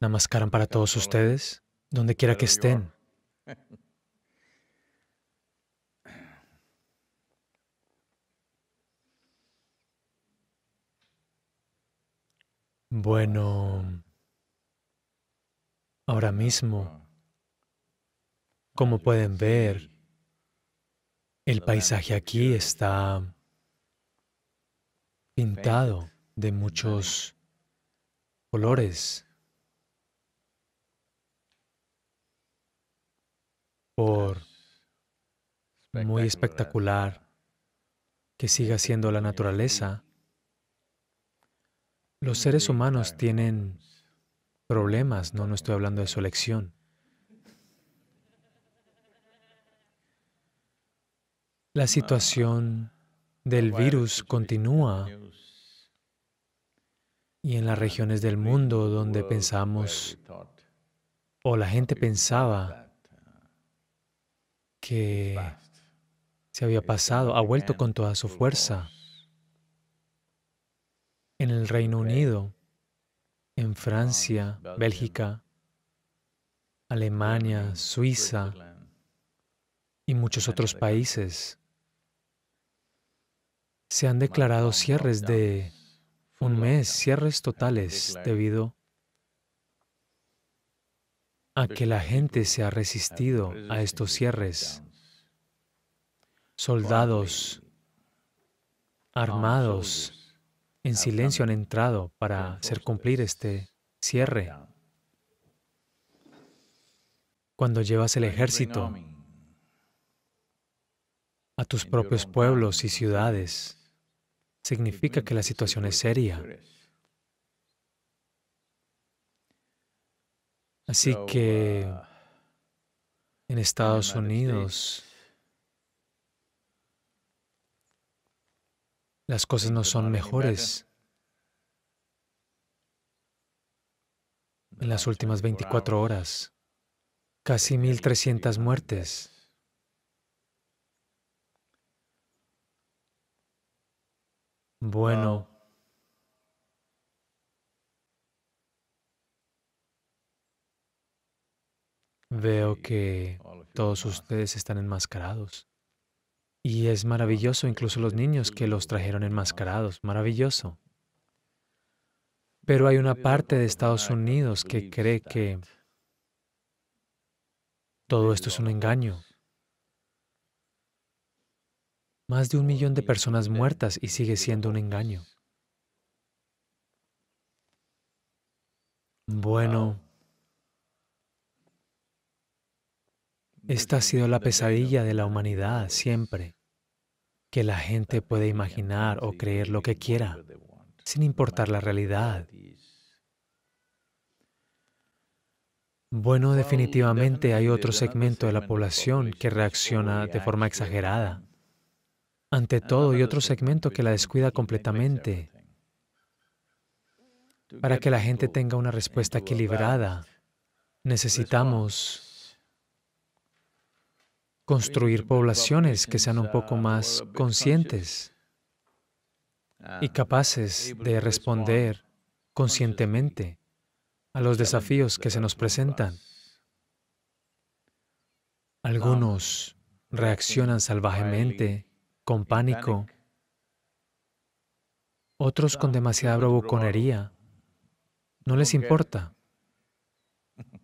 Namaskaram para todos ustedes, donde quiera que estén. Bueno, ahora mismo, como pueden ver, el paisaje aquí está pintado de muchos colores, por muy espectacular que siga siendo la naturaleza, los seres humanos tienen problemas, no, no estoy hablando de su elección. La ah, situación del virus continúa y en las regiones del mundo donde pensamos o la gente pensaba que se había pasado, ha vuelto con toda su fuerza. En el Reino Unido, en Francia, Bélgica, Alemania, Suiza y muchos otros países, se han declarado cierres de un mes, cierres totales debido a que la gente se ha resistido a estos cierres. Soldados armados en silencio han entrado para hacer cumplir este cierre. Cuando llevas el ejército a tus propios pueblos y ciudades, significa que la situación es seria. Así que uh, en Estados Unidos las cosas no son mejores. En las últimas 24 horas, casi 1.300 muertes. Bueno. Veo que todos ustedes están enmascarados. Y es maravilloso, incluso los niños que los trajeron enmascarados, maravilloso. Pero hay una parte de Estados Unidos que cree que todo esto es un engaño. Más de un millón de personas muertas y sigue siendo un engaño. Bueno, esta ha sido la pesadilla de la humanidad siempre, que la gente puede imaginar o creer lo que quiera, sin importar la realidad. Bueno, definitivamente hay otro segmento de la población que reacciona de forma exagerada ante todo y otro segmento que la descuida completamente para que la gente tenga una respuesta equilibrada. Necesitamos construir poblaciones que sean un poco uh, más conscientes y capaces de responder conscientemente a los desafíos que se nos presentan. Algunos um, reaccionan salvajemente, con pánico, otros con demasiada bravuconería. No les importa.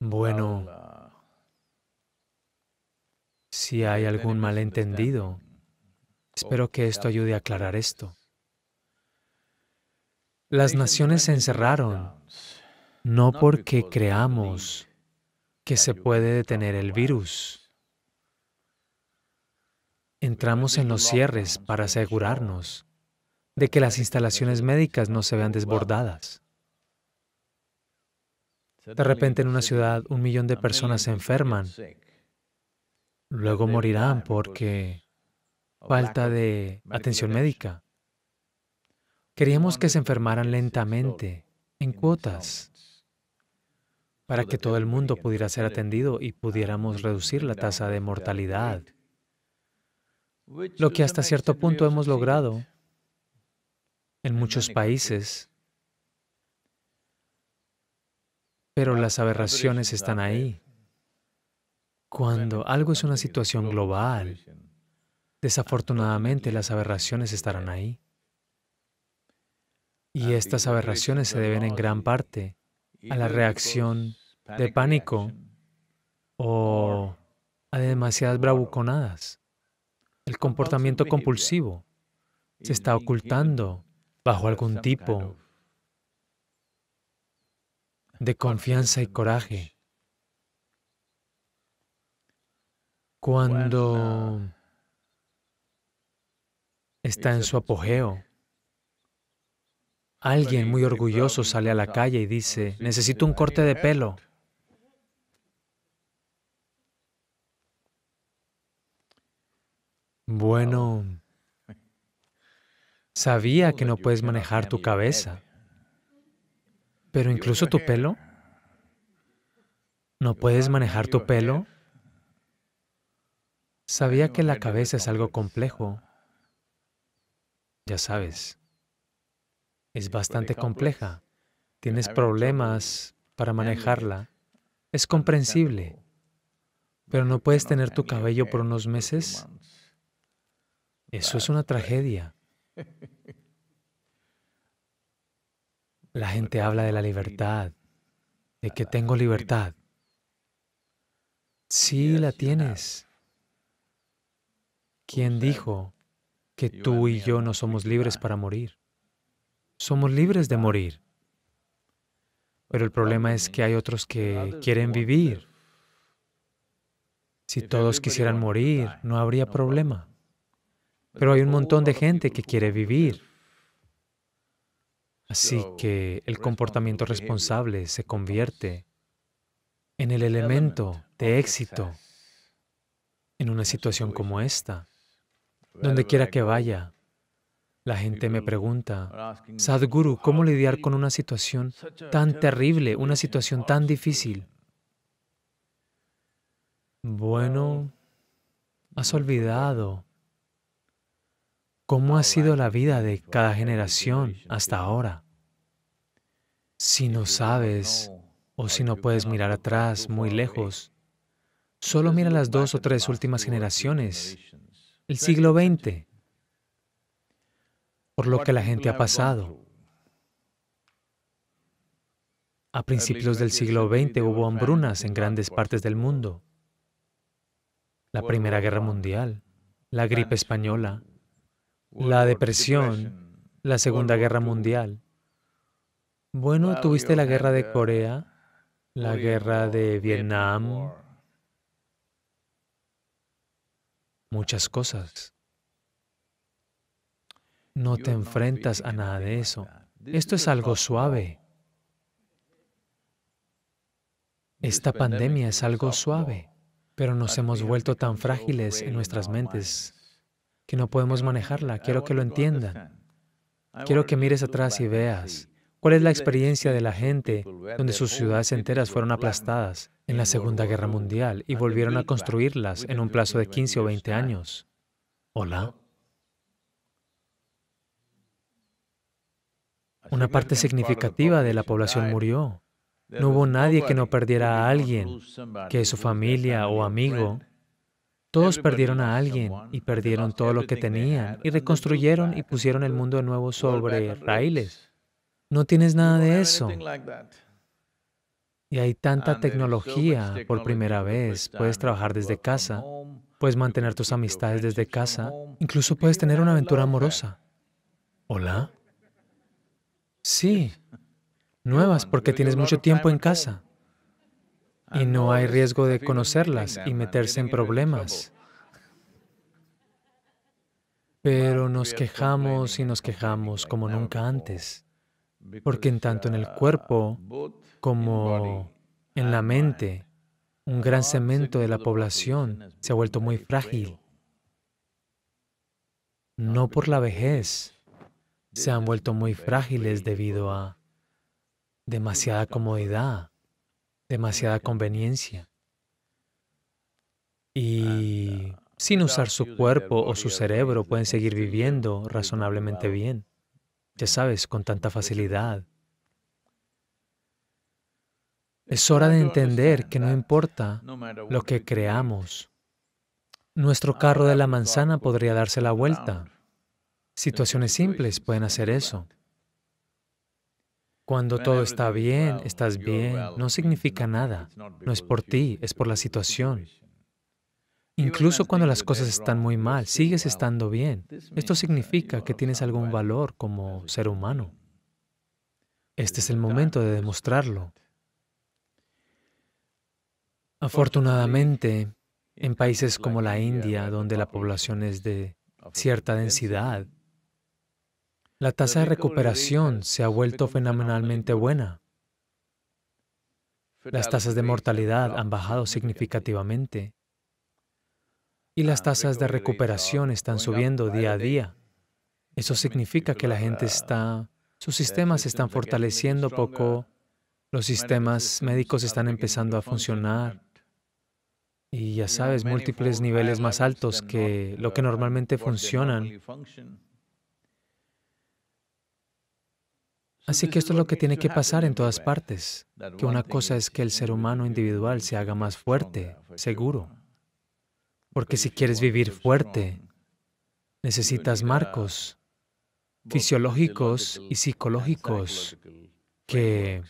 Bueno, si hay algún malentendido, espero que esto ayude a aclarar esto. Las naciones se encerraron no porque creamos que se puede detener el virus. Entramos en los cierres para asegurarnos de que las instalaciones médicas no se vean desbordadas. De repente en una ciudad un millón de personas se enferman, luego morirán pues, porque falta de atención médica. Queríamos que se enfermaran lentamente, en cuotas para que todo el mundo pudiera ser atendido y pudiéramos reducir la tasa de mortalidad, lo que hasta cierto punto hemos logrado en muchos países. Pero las aberraciones están ahí. Cuando algo es una situación global, desafortunadamente las aberraciones estarán ahí. Y estas aberraciones se deben en gran parte a la reacción de pánico o a demasiadas bravuconadas. El comportamiento compulsivo se está ocultando bajo algún tipo de confianza y coraje. Cuando está en su apogeo, Alguien muy orgulloso sale a la calle y dice, necesito un corte de pelo. Bueno, sabía que no puedes manejar tu cabeza, pero incluso tu pelo. ¿No puedes manejar tu pelo? Sabía que la cabeza es algo complejo. Ya sabes es bastante compleja. Tienes problemas para manejarla. Es comprensible. Pero no puedes tener tu cabello por unos meses. Eso es una tragedia. La gente habla de la libertad, de que tengo libertad. Sí, la tienes. ¿Quién dijo que tú y yo no somos libres para morir? somos libres de morir. Pero el problema es que hay otros que quieren vivir. Si todos quisieran morir, no habría problema. Pero hay un montón de gente que quiere vivir. Así que el comportamiento responsable se convierte en el elemento de éxito en una situación como esta. Donde quiera que vaya, la gente me pregunta, Sadhguru, ¿cómo lidiar con una situación tan terrible, una situación tan difícil? Bueno, has olvidado cómo ha sido la vida de cada generación hasta ahora. Si no sabes o si no puedes mirar atrás muy lejos, solo mira las dos o tres últimas generaciones, el siglo XX, por lo que la gente ha pasado. A principios del siglo XX hubo hambrunas en grandes partes del mundo. La Primera Guerra Mundial, la gripe española, la depresión, la Segunda Guerra Mundial. Bueno, tuviste la guerra de Corea, la guerra de Vietnam, muchas cosas. No te enfrentas a nada de eso. Esto es algo suave. Esta pandemia es algo suave, pero nos hemos vuelto tan frágiles en nuestras mentes que no podemos manejarla. Quiero que lo entiendan. Quiero que mires atrás y veas cuál es la experiencia de la gente donde sus ciudades enteras fueron aplastadas en la Segunda Guerra Mundial y volvieron a construirlas en un plazo de 15 o 20 años. Hola. Una parte significativa de la población murió. No hubo nadie que no perdiera a alguien, que su familia o amigo. Todos perdieron a alguien y perdieron todo lo que tenían y reconstruyeron y pusieron el mundo de nuevo sobre raíles. No tienes nada de eso. Y hay tanta tecnología por primera vez. Puedes trabajar desde casa, puedes mantener tus amistades desde casa, incluso puedes tener una aventura amorosa. Hola. Sí, nuevas porque tienes mucho tiempo en casa ah, y no hay riesgo de conocerlas y meterse en problemas. Pero nos quejamos y nos quejamos como nunca antes, porque en tanto en el uh, cuerpo como en la mente, un gran cemento de la población se ha vuelto muy frágil, no por la vejez, se han vuelto muy frágiles debido a demasiada comodidad, demasiada conveniencia. Y sin usar su cuerpo o su cerebro pueden seguir viviendo razonablemente bien, ya sabes, con tanta facilidad. Es hora de entender que no importa lo que creamos, nuestro carro de la manzana podría darse la vuelta. Situaciones simples pueden hacer eso. Cuando todo está bien, estás bien, no significa nada. No es por ti, es por la situación. Incluso cuando las cosas están muy mal, sigues estando bien. Esto significa que tienes algún valor como ser humano. Este es el momento de demostrarlo. Afortunadamente, en países como la India, donde la población es de cierta densidad, la tasa de recuperación se ha vuelto fenomenalmente buena. Las tasas de mortalidad han bajado significativamente y las ah, tasas de recuperación están subiendo día a día. Eso significa que la gente está, sus este, sistemas este están fortaleciendo poco, los sistemas este médicos están empezando a funcionar y ya sabes, múltiples niveles más altos que lo que uh, normalmente funcionan Así que esto es lo que tiene que pasar en todas partes, que una cosa es que el ser humano individual se haga más fuerte, seguro. Porque si quieres vivir fuerte, necesitas marcos fisiológicos y psicológicos que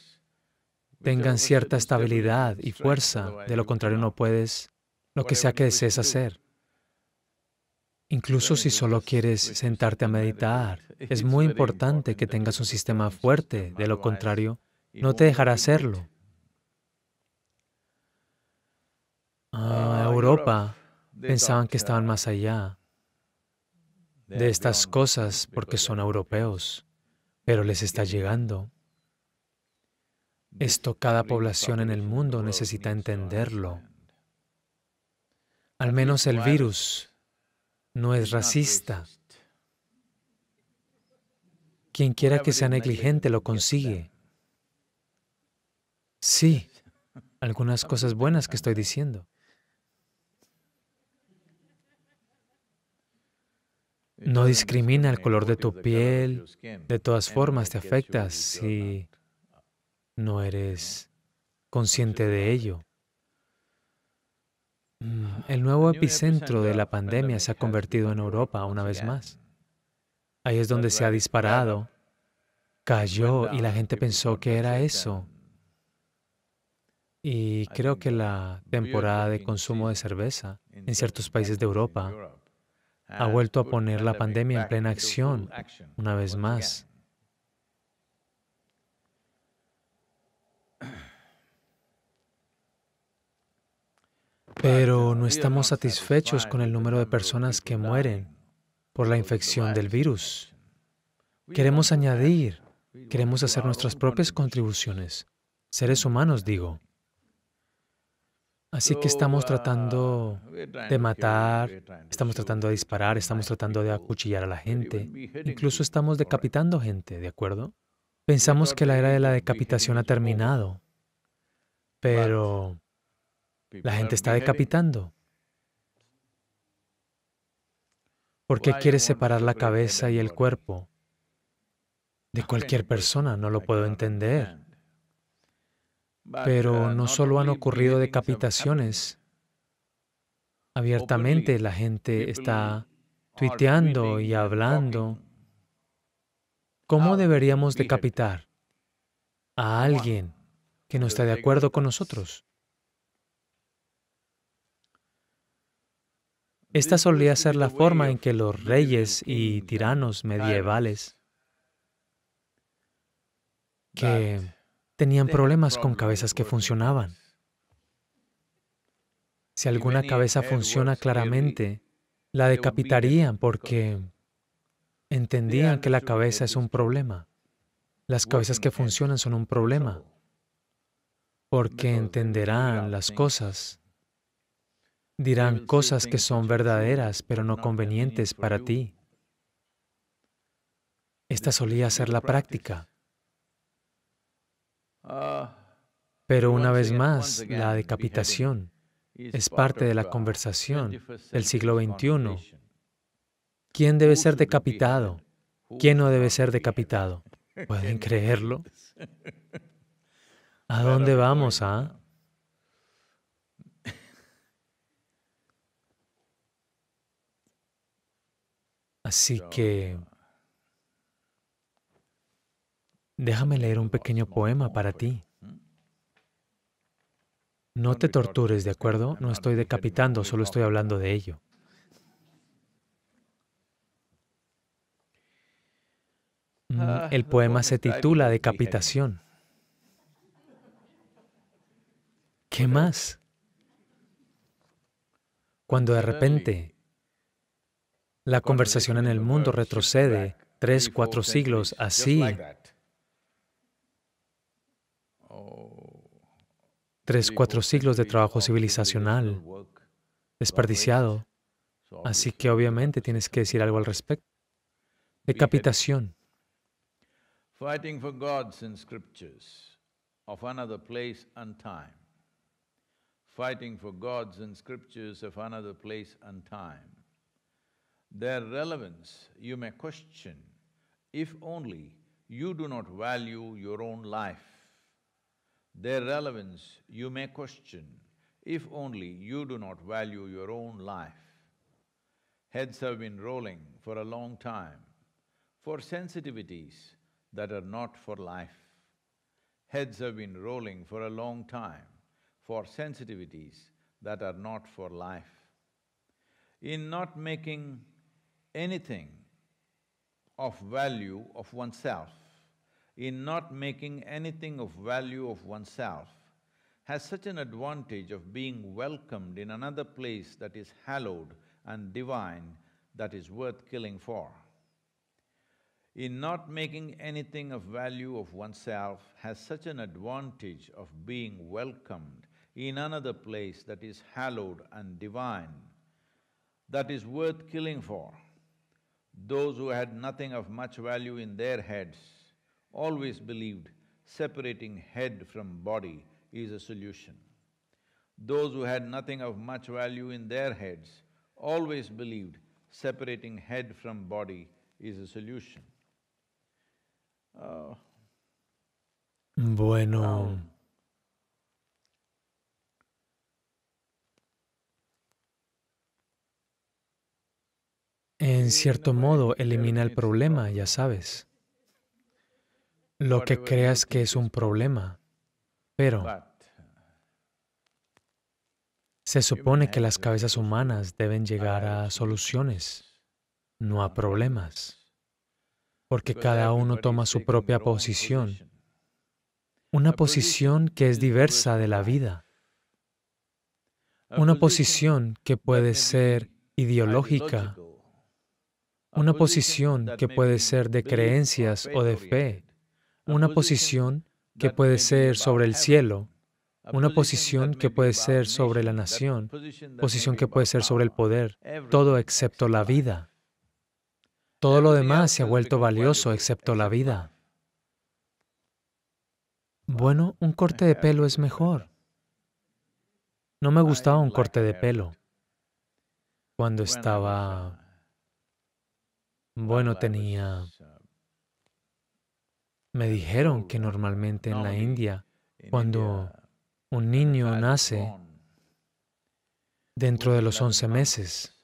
tengan cierta estabilidad y fuerza, de lo contrario no puedes lo que sea que desees hacer. Incluso si solo quieres sentarte a meditar, es muy importante que tengas un sistema fuerte, de lo contrario, no te dejará hacerlo. A ah, Europa pensaban que estaban más allá de estas cosas porque son europeos, pero les está llegando. Esto cada población en el mundo necesita entenderlo. Al menos el virus no es racista. Quien quiera que sea negligente lo consigue. Sí, algunas cosas buenas que estoy diciendo. No discrimina el color de tu piel, de todas formas te afectas si no eres consciente de ello. Mm, el nuevo epicentro de la pandemia se ha convertido en Europa una vez más. Ahí es donde se ha disparado, cayó y la gente pensó que era eso. Y creo que la temporada de consumo de cerveza en ciertos países de Europa ha vuelto a poner la pandemia en plena acción una vez más. Pero no estamos satisfechos con el número de personas que mueren por la infección del virus. Queremos añadir, queremos hacer nuestras propias contribuciones, seres humanos, digo. Así que estamos uh, tratando de matar, estamos tratando de disparar, estamos tratando de acuchillar a la gente, incluso estamos decapitando gente, ¿de acuerdo? Pensamos que la era de la decapitación ha terminado, pero la gente está decapitando. ¿Por qué quiere separar la cabeza y el cuerpo de cualquier persona? No lo puedo entender. Pero no solo han ocurrido decapitaciones. Abiertamente la gente está tuiteando y hablando. ¿Cómo deberíamos decapitar a alguien que no está de acuerdo con nosotros? Esta solía ser la forma en que los reyes y tiranos medievales que tenían problemas con cabezas que funcionaban. Si alguna cabeza funciona claramente, la decapitarían porque entendían que la cabeza es un problema. Las cabezas que funcionan son un problema porque entenderán las cosas Dirán cosas que son verdaderas, pero no convenientes para ti. Esta solía ser la práctica. Ah, pero una vez más, la decapitación es parte de la uh, conversación del siglo XXI. ¿Quién debe ser decapitado? ¿Quién no debe ser decapitado? ¿Pueden creerlo? ¿A dónde vamos, ah? Así que déjame leer un pequeño poema para ti. No te tortures, ¿de acuerdo? No estoy decapitando, solo estoy hablando de ello. Mm, ah, el poema se titula Decapitación. ¿Qué más? Cuando de repente la conversación en el mundo retrocede tres, cuatro siglos así. Oh, tres, cuatro siglos de trabajo civilizacional desperdiciado. Así que obviamente tienes que decir algo al respecto. Decapitación. Fighting for gods in scriptures of another place and time. Fighting for gods in scriptures of another place and time. Their relevance you may question if only you do not value your own life. Their relevance you may question if only you do not value your own life. Heads have been rolling for a long time for sensitivities that are not for life. Heads have been rolling for a long time for sensitivities that are not for life. In not making anything of value of oneself, in not making anything of value of oneself, has such an advantage of being welcomed in another place that is hallowed and divine that is worth killing for. In not making anything of value of oneself has such an advantage of being welcomed in another place that is hallowed and divine that is worth killing for. Those who had nothing of much value in their heads always believed separating head from body is a solution. Those who had nothing of much value in their heads always believed separating head from body is a solution. Uh, bueno. Um, en cierto modo elimina el problema, ya sabes. Lo que creas que es un problema. Pero se supone que las cabezas humanas deben llegar a soluciones, no a problemas, porque cada uno toma su propia posición, una posición que es diversa de la vida, una posición que puede ser ideológica una posición que puede ser de creencias o de fe, una posición que puede ser sobre el cielo, una posición que puede ser sobre la nación, posición que puede ser sobre el poder, todo excepto la vida. Todo lo demás se ha vuelto valioso excepto la vida. Bueno, un corte de pelo es mejor. No me gustaba un corte de pelo cuando estaba uh, bueno, tenía... Uh, Me dijeron que normalmente en la India, cuando un niño nace, dentro de los 11 meses,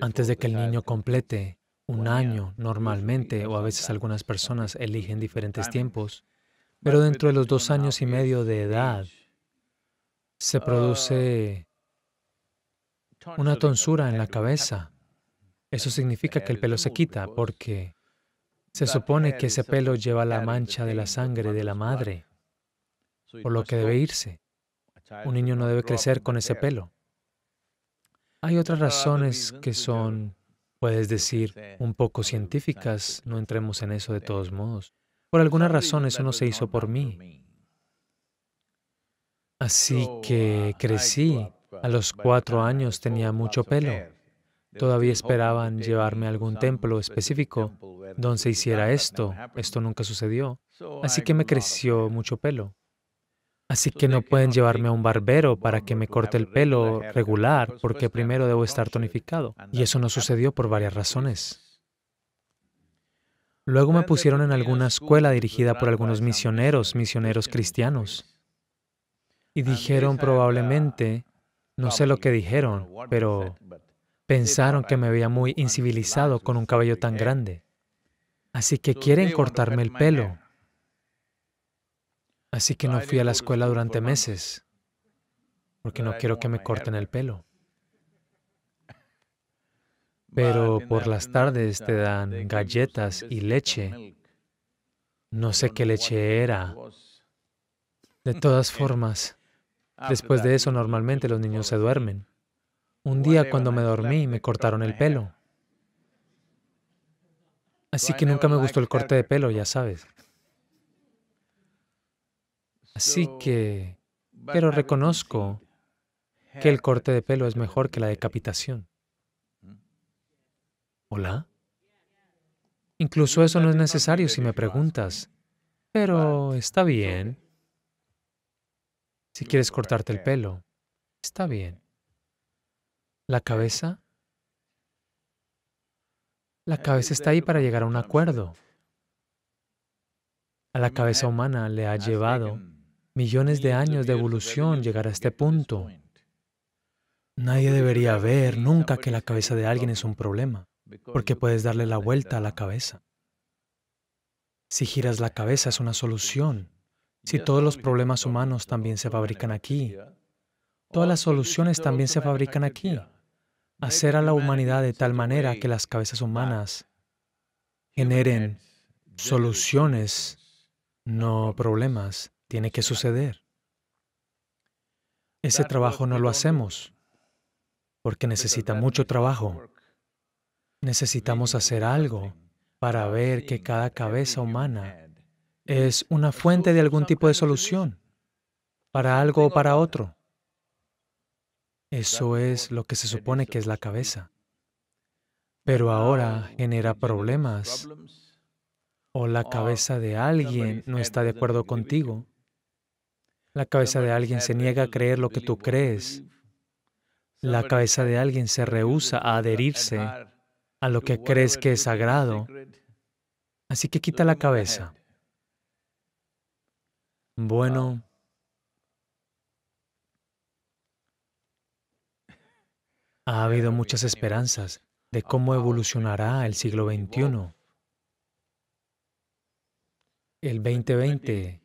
antes de que el niño complete un año normalmente, o a veces algunas personas eligen diferentes tiempos, pero dentro de los dos años y medio de edad, se uh, produce una tonsura en la cabeza eso significa que el pelo se quita porque se supone que ese pelo lleva la mancha de la sangre de la madre, por lo que debe irse. Un niño no debe crecer con ese pelo. Hay otras razones que son, puedes decir, un poco científicas, no entremos en eso de todos modos. Por alguna razón eso no se hizo por mí. Así que crecí. A los cuatro años tenía mucho pelo. Todavía esperaban llevarme a algún templo específico donde se hiciera esto. Esto nunca sucedió. Así que me creció mucho pelo. Así que no pueden llevarme a un barbero para que me corte el pelo regular, porque primero debo estar tonificado. Y eso no sucedió por varias razones. Luego me pusieron en alguna escuela dirigida por algunos misioneros, misioneros cristianos. Y dijeron uh, probablemente, no sé lo que dijeron, pero Pensaron que me veía muy incivilizado con un cabello tan grande. Así que quieren cortarme el pelo. Así que no fui a la escuela durante meses, porque no quiero que me corten el pelo. Pero por las tardes te dan galletas y leche. No sé qué leche era. De todas formas, ah, después de eso normalmente los niños se duermen. Un día cuando me dormí me cortaron el pelo. Así que nunca me gustó el corte de pelo, ya sabes. Así que... Pero reconozco que el corte de pelo es mejor que la decapitación. Mm. ¿Hola? Incluso eso no es necesario si me preguntas. Pero está bien. Si quieres cortarte el pelo, está bien. La cabeza. La eh, cabeza está ahí para llegar a un acuerdo. A la cabeza humana le ha llevado millones de años de evolución llegar a este punto. Nadie debería ver nunca que la cabeza de alguien es un problema, porque puedes darle la vuelta a la cabeza. Si giras la cabeza es una solución. Si todos los problemas humanos también se fabrican aquí, todas las soluciones también se fabrican aquí hacer a la humanidad de tal manera que las cabezas humanas generen soluciones, no problemas. Tiene que suceder. Ese trabajo no lo hacemos porque necesita mucho trabajo. Necesitamos hacer algo para ver que cada cabeza humana es una fuente de algún tipo de solución, para algo o para otro. Eso es lo que se supone que es la cabeza. Pero ahora genera problemas o la cabeza de alguien no está de acuerdo contigo. La cabeza de alguien se niega a creer lo que tú crees. La cabeza de alguien se rehúsa a adherirse a lo que crees que es sagrado. Así que quita la cabeza. Bueno, Ha habido muchas esperanzas de cómo evolucionará el siglo XXI. El 2020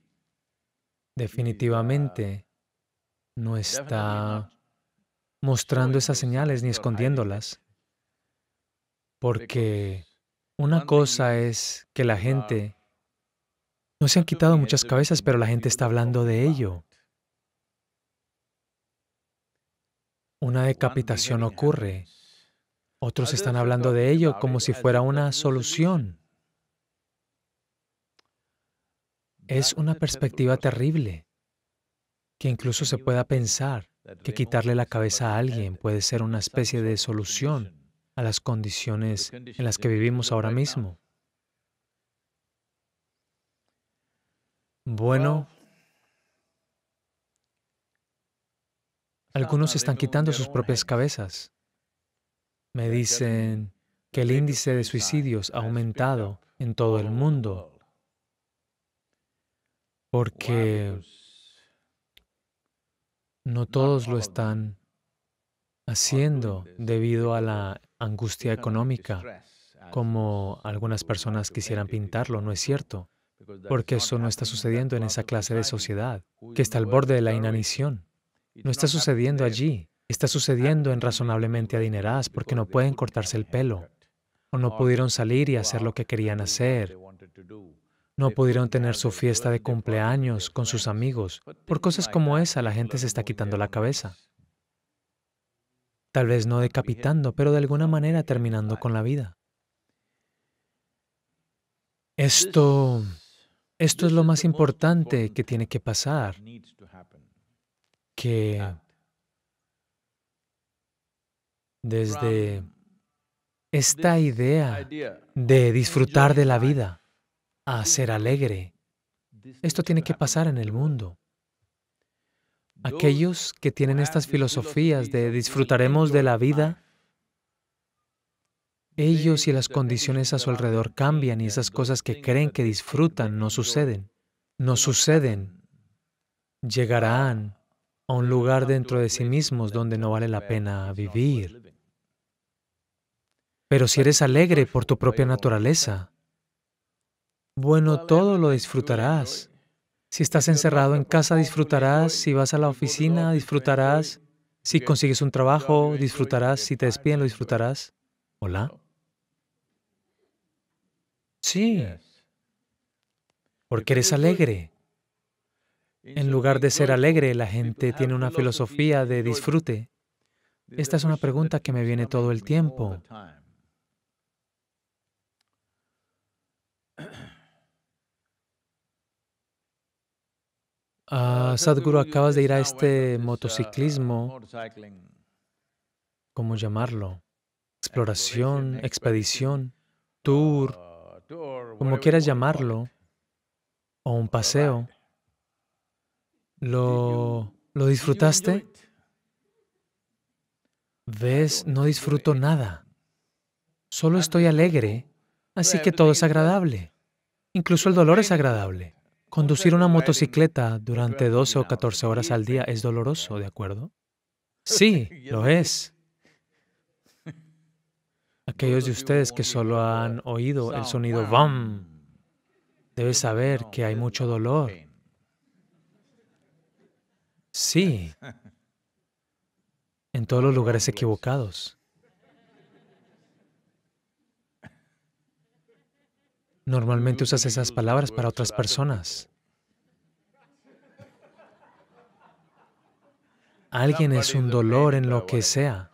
definitivamente no está mostrando esas señales ni escondiéndolas, porque una cosa es que la gente, no se han quitado muchas cabezas, pero la gente está hablando de ello. una decapitación ocurre. Otros están hablando de ello como si fuera una solución. Es una perspectiva terrible, que incluso se pueda pensar que quitarle la cabeza a alguien puede ser una especie de solución a las condiciones en las que vivimos ahora mismo. Bueno, Algunos están quitando sus propias cabezas. Me dicen que el índice de suicidios ha aumentado en todo el oh. mundo porque no todos lo están haciendo debido a la angustia económica, como algunas personas quisieran pintarlo, no es cierto, porque eso no está sucediendo en esa clase de sociedad, que está al borde de la inanición. No está sucediendo allí, está sucediendo en razonablemente adineradas porque no pueden cortarse el pelo, o no pudieron salir y hacer lo que querían hacer, no pudieron tener su fiesta de cumpleaños con sus amigos. Por cosas como esa la gente se está quitando la cabeza. Tal vez no decapitando, pero de alguna manera terminando con la vida. Esto, esto es lo más importante que tiene que pasar que desde esta idea de disfrutar de la vida a ser alegre, esto tiene que pasar en el mundo. Aquellos que tienen estas filosofías de disfrutaremos de la vida, ellos y las condiciones a su alrededor cambian y esas cosas que creen que disfrutan no suceden. No suceden. Llegarán a un lugar dentro de sí mismos donde no vale la pena vivir. Pero si eres alegre por tu propia naturaleza, bueno, todo lo disfrutarás. Si estás encerrado en casa, disfrutarás. Si vas a la oficina, disfrutarás. Si consigues un trabajo, disfrutarás. Si te despiden, lo disfrutarás. ¿Hola? Sí. Porque eres alegre. En lugar de ser alegre, la gente tiene una filosofía de disfrute. Esta es una pregunta que me viene todo el tiempo. Ah, Sadhguru, acabas de ir a este motociclismo, ¿cómo llamarlo? Exploración, expedición, tour, como quieras llamarlo, o un paseo. ¿Lo, disfrutaste? ¿Ves? No disfruto nada. Solo estoy alegre, así que todo es agradable. Incluso el dolor es agradable. Conducir una motocicleta durante 12 o 14 horas al día es doloroso, ¿de acuerdo? Sí, lo es. Aquellos de ustedes que solo han oído el sonido VAM debes saber que hay mucho dolor. Sí. En todos los lugares equivocados. Normalmente usas esas palabras para otras personas. Alguien es un dolor en lo que sea.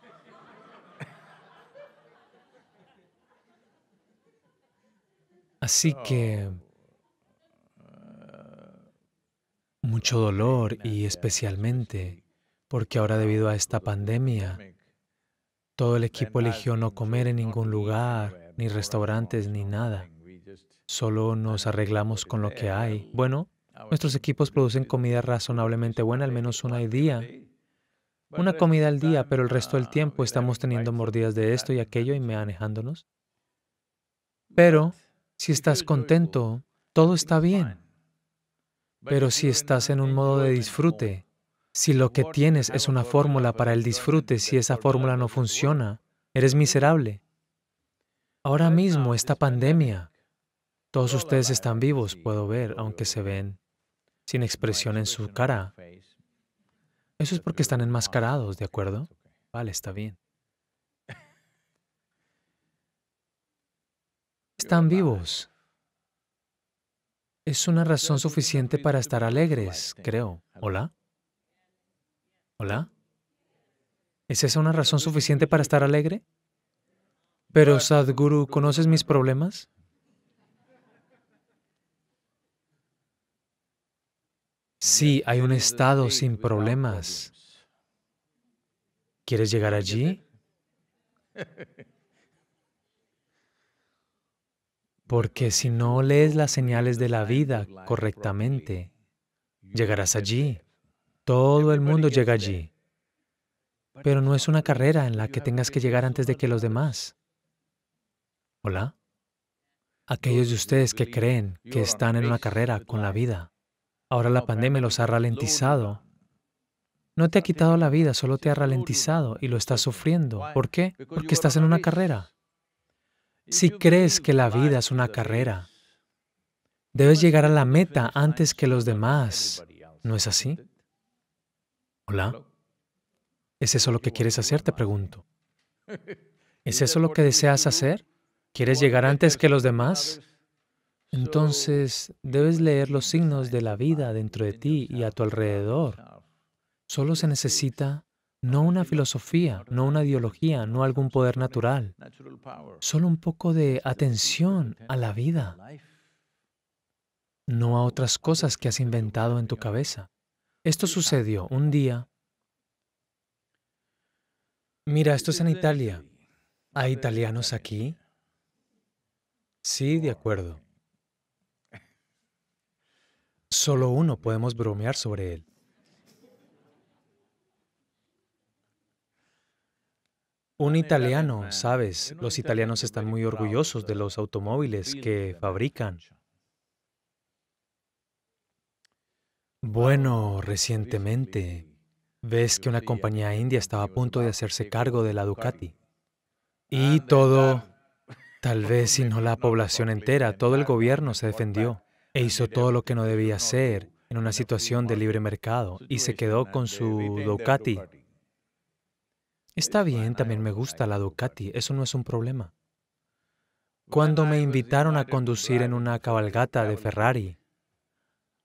Así que mucho dolor y especialmente porque ahora debido a esta pandemia, todo el equipo eligió no comer en ningún lugar, ni restaurantes, ni nada. Solo nos arreglamos con lo que hay. Bueno, nuestros equipos producen comida razonablemente buena, al menos una al día. Una comida al día, pero el resto del tiempo estamos teniendo mordidas de esto y aquello y manejándonos. Pero si estás contento, todo está bien. Pero si estás en un modo de disfrute, si lo que tienes es una fórmula para el disfrute, si esa fórmula no funciona, eres miserable. Ahora mismo, esta pandemia, todos ustedes están vivos, puedo ver, aunque se ven sin expresión en su cara. Eso es porque están enmascarados, ¿de acuerdo? Vale, está bien. Están vivos es una razón suficiente para estar alegres, creo. ¿Hola? ¿Hola? ¿Es esa una razón suficiente para estar alegre? Pero, Sadhguru, ¿conoces mis problemas? Sí, hay un estado sin problemas. ¿Quieres llegar allí? Porque si no lees las señales de la vida correctamente, llegarás allí. Todo el mundo llega allí. Pero no es una carrera en la que tengas que llegar antes de que los demás. ¿Hola? Aquellos de ustedes que creen que están en una carrera con la vida. Ahora la pandemia los ha ralentizado. No te ha quitado la vida, solo te ha ralentizado y lo estás sufriendo. ¿Por qué? Porque estás en una carrera. Si crees que la vida es una carrera, debes llegar a la meta antes que los demás. ¿No es así? Hola. ¿Es eso lo que quieres hacer? Te pregunto. ¿Es eso lo que deseas hacer? ¿Quieres llegar antes que los demás? Entonces, debes leer los signos de la vida dentro de ti y a tu alrededor. Solo se necesita no una filosofía, no una ideología, no algún poder natural. Solo un poco de atención a la vida, no a otras cosas que has inventado en tu cabeza. Esto sucedió un día. Mira, esto es en Italia. ¿Hay italianos aquí? Sí, de acuerdo. Solo uno podemos bromear sobre él. Un italiano, sabes, los italianos están muy orgullosos de los automóviles que fabrican. Bueno, recientemente ves que una compañía india estaba a punto de hacerse cargo de la Ducati. Y ah, todo, tal vez si no la población entera, todo el gobierno se defendió e hizo todo lo que no debía hacer en una situación de libre mercado y se quedó con su Ducati Está bien, también me gusta la Ducati, eso no es un problema. Cuando me invitaron a conducir en una cabalgata de Ferrari,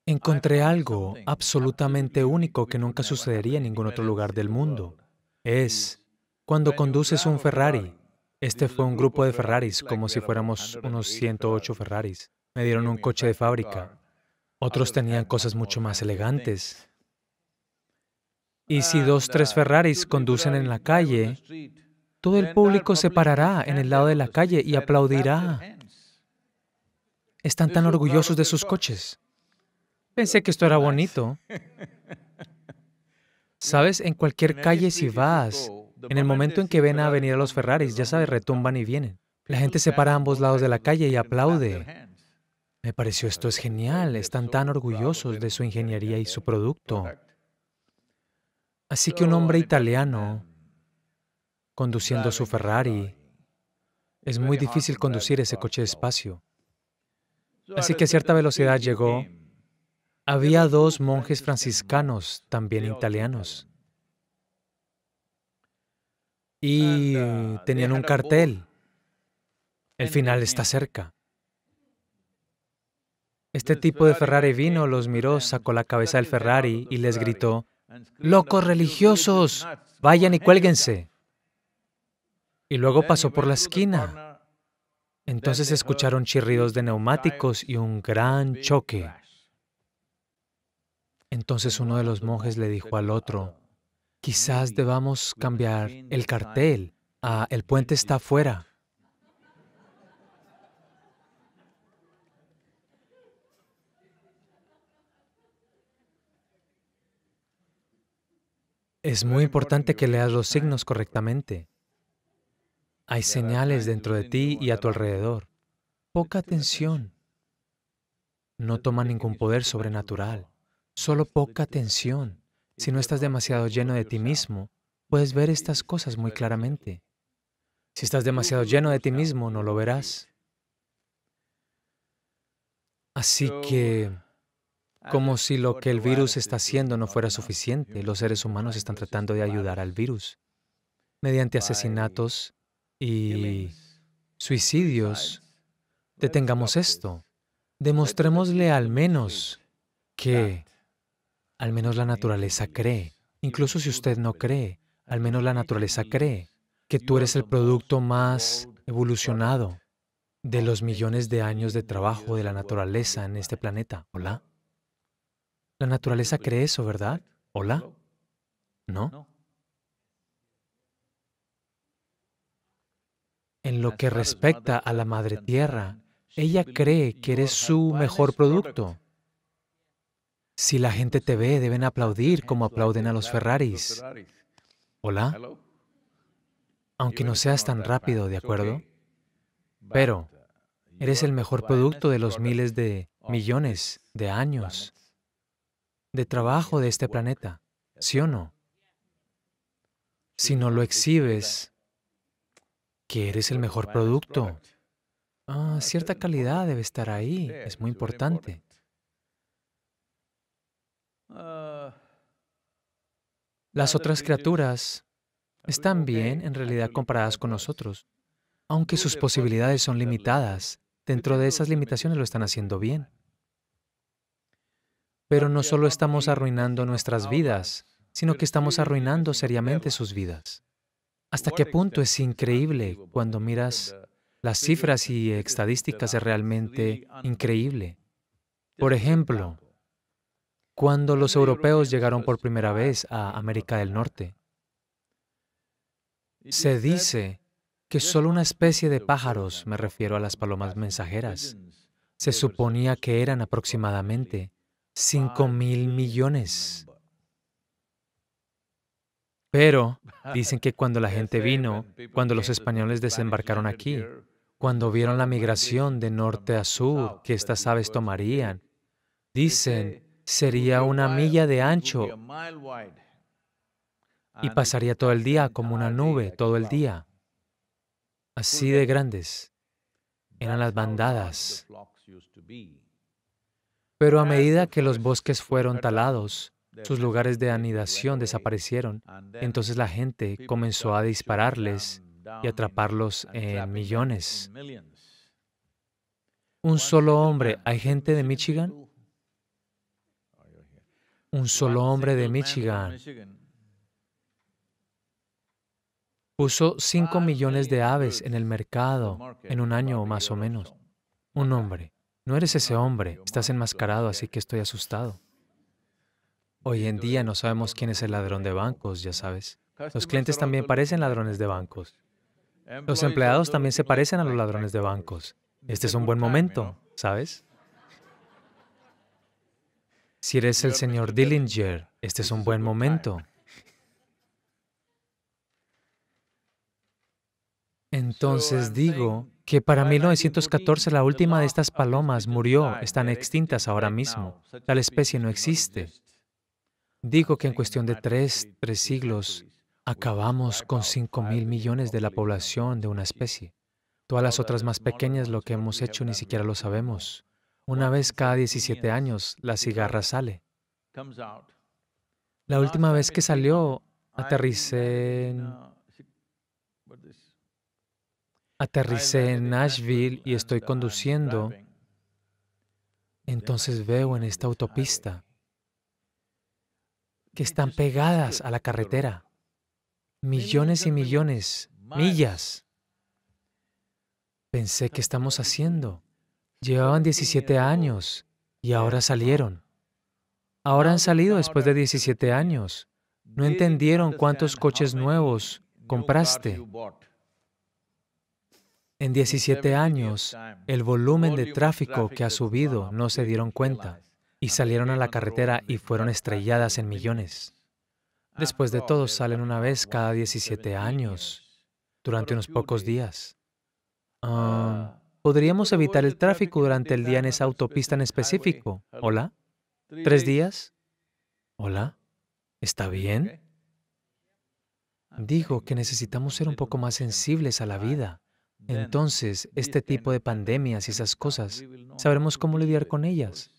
encontré algo absolutamente único que nunca sucedería en ningún otro lugar del mundo. Es cuando conduces un Ferrari. Este fue un grupo de Ferraris, como si fuéramos unos 108 Ferraris. Me dieron un coche de fábrica. Otros tenían cosas mucho más elegantes. Y si dos, tres Ferraris conducen en la calle, todo el público se parará en el lado de la calle y aplaudirá. Están tan orgullosos de sus coches. Pensé que esto era bonito. Sabes, en cualquier calle si vas, en el momento en que ven a venir a los Ferraris, ya sabes, retumban y vienen. La gente se para a ambos lados de la calle y aplaude. Me pareció esto es genial, están tan orgullosos de su ingeniería y su producto. Así que un hombre italiano conduciendo su Ferrari, es muy difícil conducir ese coche despacio. Así que a cierta velocidad llegó. Había dos monjes franciscanos, también italianos, y tenían un cartel. El final está cerca. Este tipo de Ferrari vino, los miró, sacó la cabeza del Ferrari y les gritó, locos religiosos, vayan y cuélguense. Y luego pasó por la esquina. Entonces escucharon chirridos de neumáticos y un gran choque. Entonces uno de los monjes le dijo al otro, quizás debamos cambiar el cartel Ah, el puente está afuera. Es muy importante que leas los signos correctamente. Hay señales dentro de ti y a tu alrededor. Poca atención. No toma ningún poder sobrenatural. Solo poca atención. Si no estás demasiado lleno de ti mismo, puedes ver estas cosas muy claramente. Si estás demasiado lleno de ti mismo, no lo verás. Así que como si lo que el virus está haciendo no fuera suficiente, los seres humanos están tratando de ayudar al virus mediante asesinatos y suicidios. Detengamos esto. Demostrémosle al menos que al menos la naturaleza cree. Incluso si usted no cree, al menos la naturaleza cree que tú eres el producto más evolucionado de los millones de años de trabajo de la naturaleza en este planeta. ¿Hola? La naturaleza pues, cree eso, ¿verdad? ¿Hola? ¿No? En lo que respecta a la Madre Tierra, ella cree que eres su mejor producto. Si la gente te ve, deben aplaudir como aplauden a los Ferraris. ¿Hola? Aunque no seas tan rápido, ¿de acuerdo? Pero uh, eres el mejor producto de los miles de millones de años de trabajo de este planeta, ¿sí o no? Si no lo exhibes, que eres el mejor producto, ah, cierta calidad debe estar ahí, es muy importante. Las otras criaturas están bien en realidad comparadas con nosotros, aunque sus posibilidades son limitadas. Dentro de esas limitaciones lo están haciendo bien. Pero no solo estamos arruinando nuestras vidas, sino que estamos arruinando seriamente sus vidas. ¿Hasta qué punto es increíble cuando miras las cifras y estadísticas? Es realmente increíble. Por ejemplo, cuando los europeos llegaron por primera vez a América del Norte, se dice que solo una especie de pájaros, me refiero a las palomas mensajeras, se suponía que eran aproximadamente 5 mil millones. Pero dicen que cuando la gente vino, cuando los españoles desembarcaron aquí, cuando vieron la migración de norte a sur que estas aves tomarían, dicen, sería una milla de ancho y pasaría todo el día como una nube, todo el día. Así de grandes eran las bandadas. Pero a medida que los bosques fueron talados, sus lugares de anidación desaparecieron. Entonces la gente comenzó a dispararles y atraparlos en millones. Un solo hombre, ¿hay gente de Michigan? Oh, un solo hombre de Michigan puso 5 millones de aves en el mercado en un año o más o menos. Un hombre. No eres ese hombre, estás enmascarado, así que estoy asustado. Hoy en día no sabemos quién es el ladrón de bancos, ya sabes. Los clientes también parecen ladrones de bancos. Los empleados también se parecen a los ladrones de bancos. Este es un buen momento, ¿sabes? Si eres el señor Dillinger, este es un buen momento. Entonces digo, que para 1914 la última de estas palomas murió, están extintas ahora mismo. Tal especie no existe. Digo que en cuestión de tres, tres siglos, acabamos con 5 mil millones de la población de una especie. Todas las otras más pequeñas lo que hemos hecho ni siquiera lo sabemos. Una vez cada 17 años, la cigarra sale. La ah, última vez que salió, aterricé en Aterricé en Nashville y estoy conduciendo. Entonces veo en esta autopista que están pegadas a la carretera. Millones y millones, millas. Pensé, ¿qué estamos haciendo? Llevaban 17 años y ahora salieron. Ahora han salido después de 17 años. No entendieron cuántos coches nuevos compraste. En 17 años, el volumen de tráfico que ha subido no se dieron cuenta y salieron a la carretera y fueron estrelladas en millones. Después de todo, salen una vez cada 17 años, durante unos pocos días. Ah, ¿Podríamos evitar el tráfico durante el día en esa autopista en específico? ¿Hola? ¿Tres días? ¿Hola? ¿Está bien? Digo que necesitamos ser un poco más sensibles a la vida. Entonces, este tipo de pandemias y esas cosas, sabremos cómo lidiar con ellas,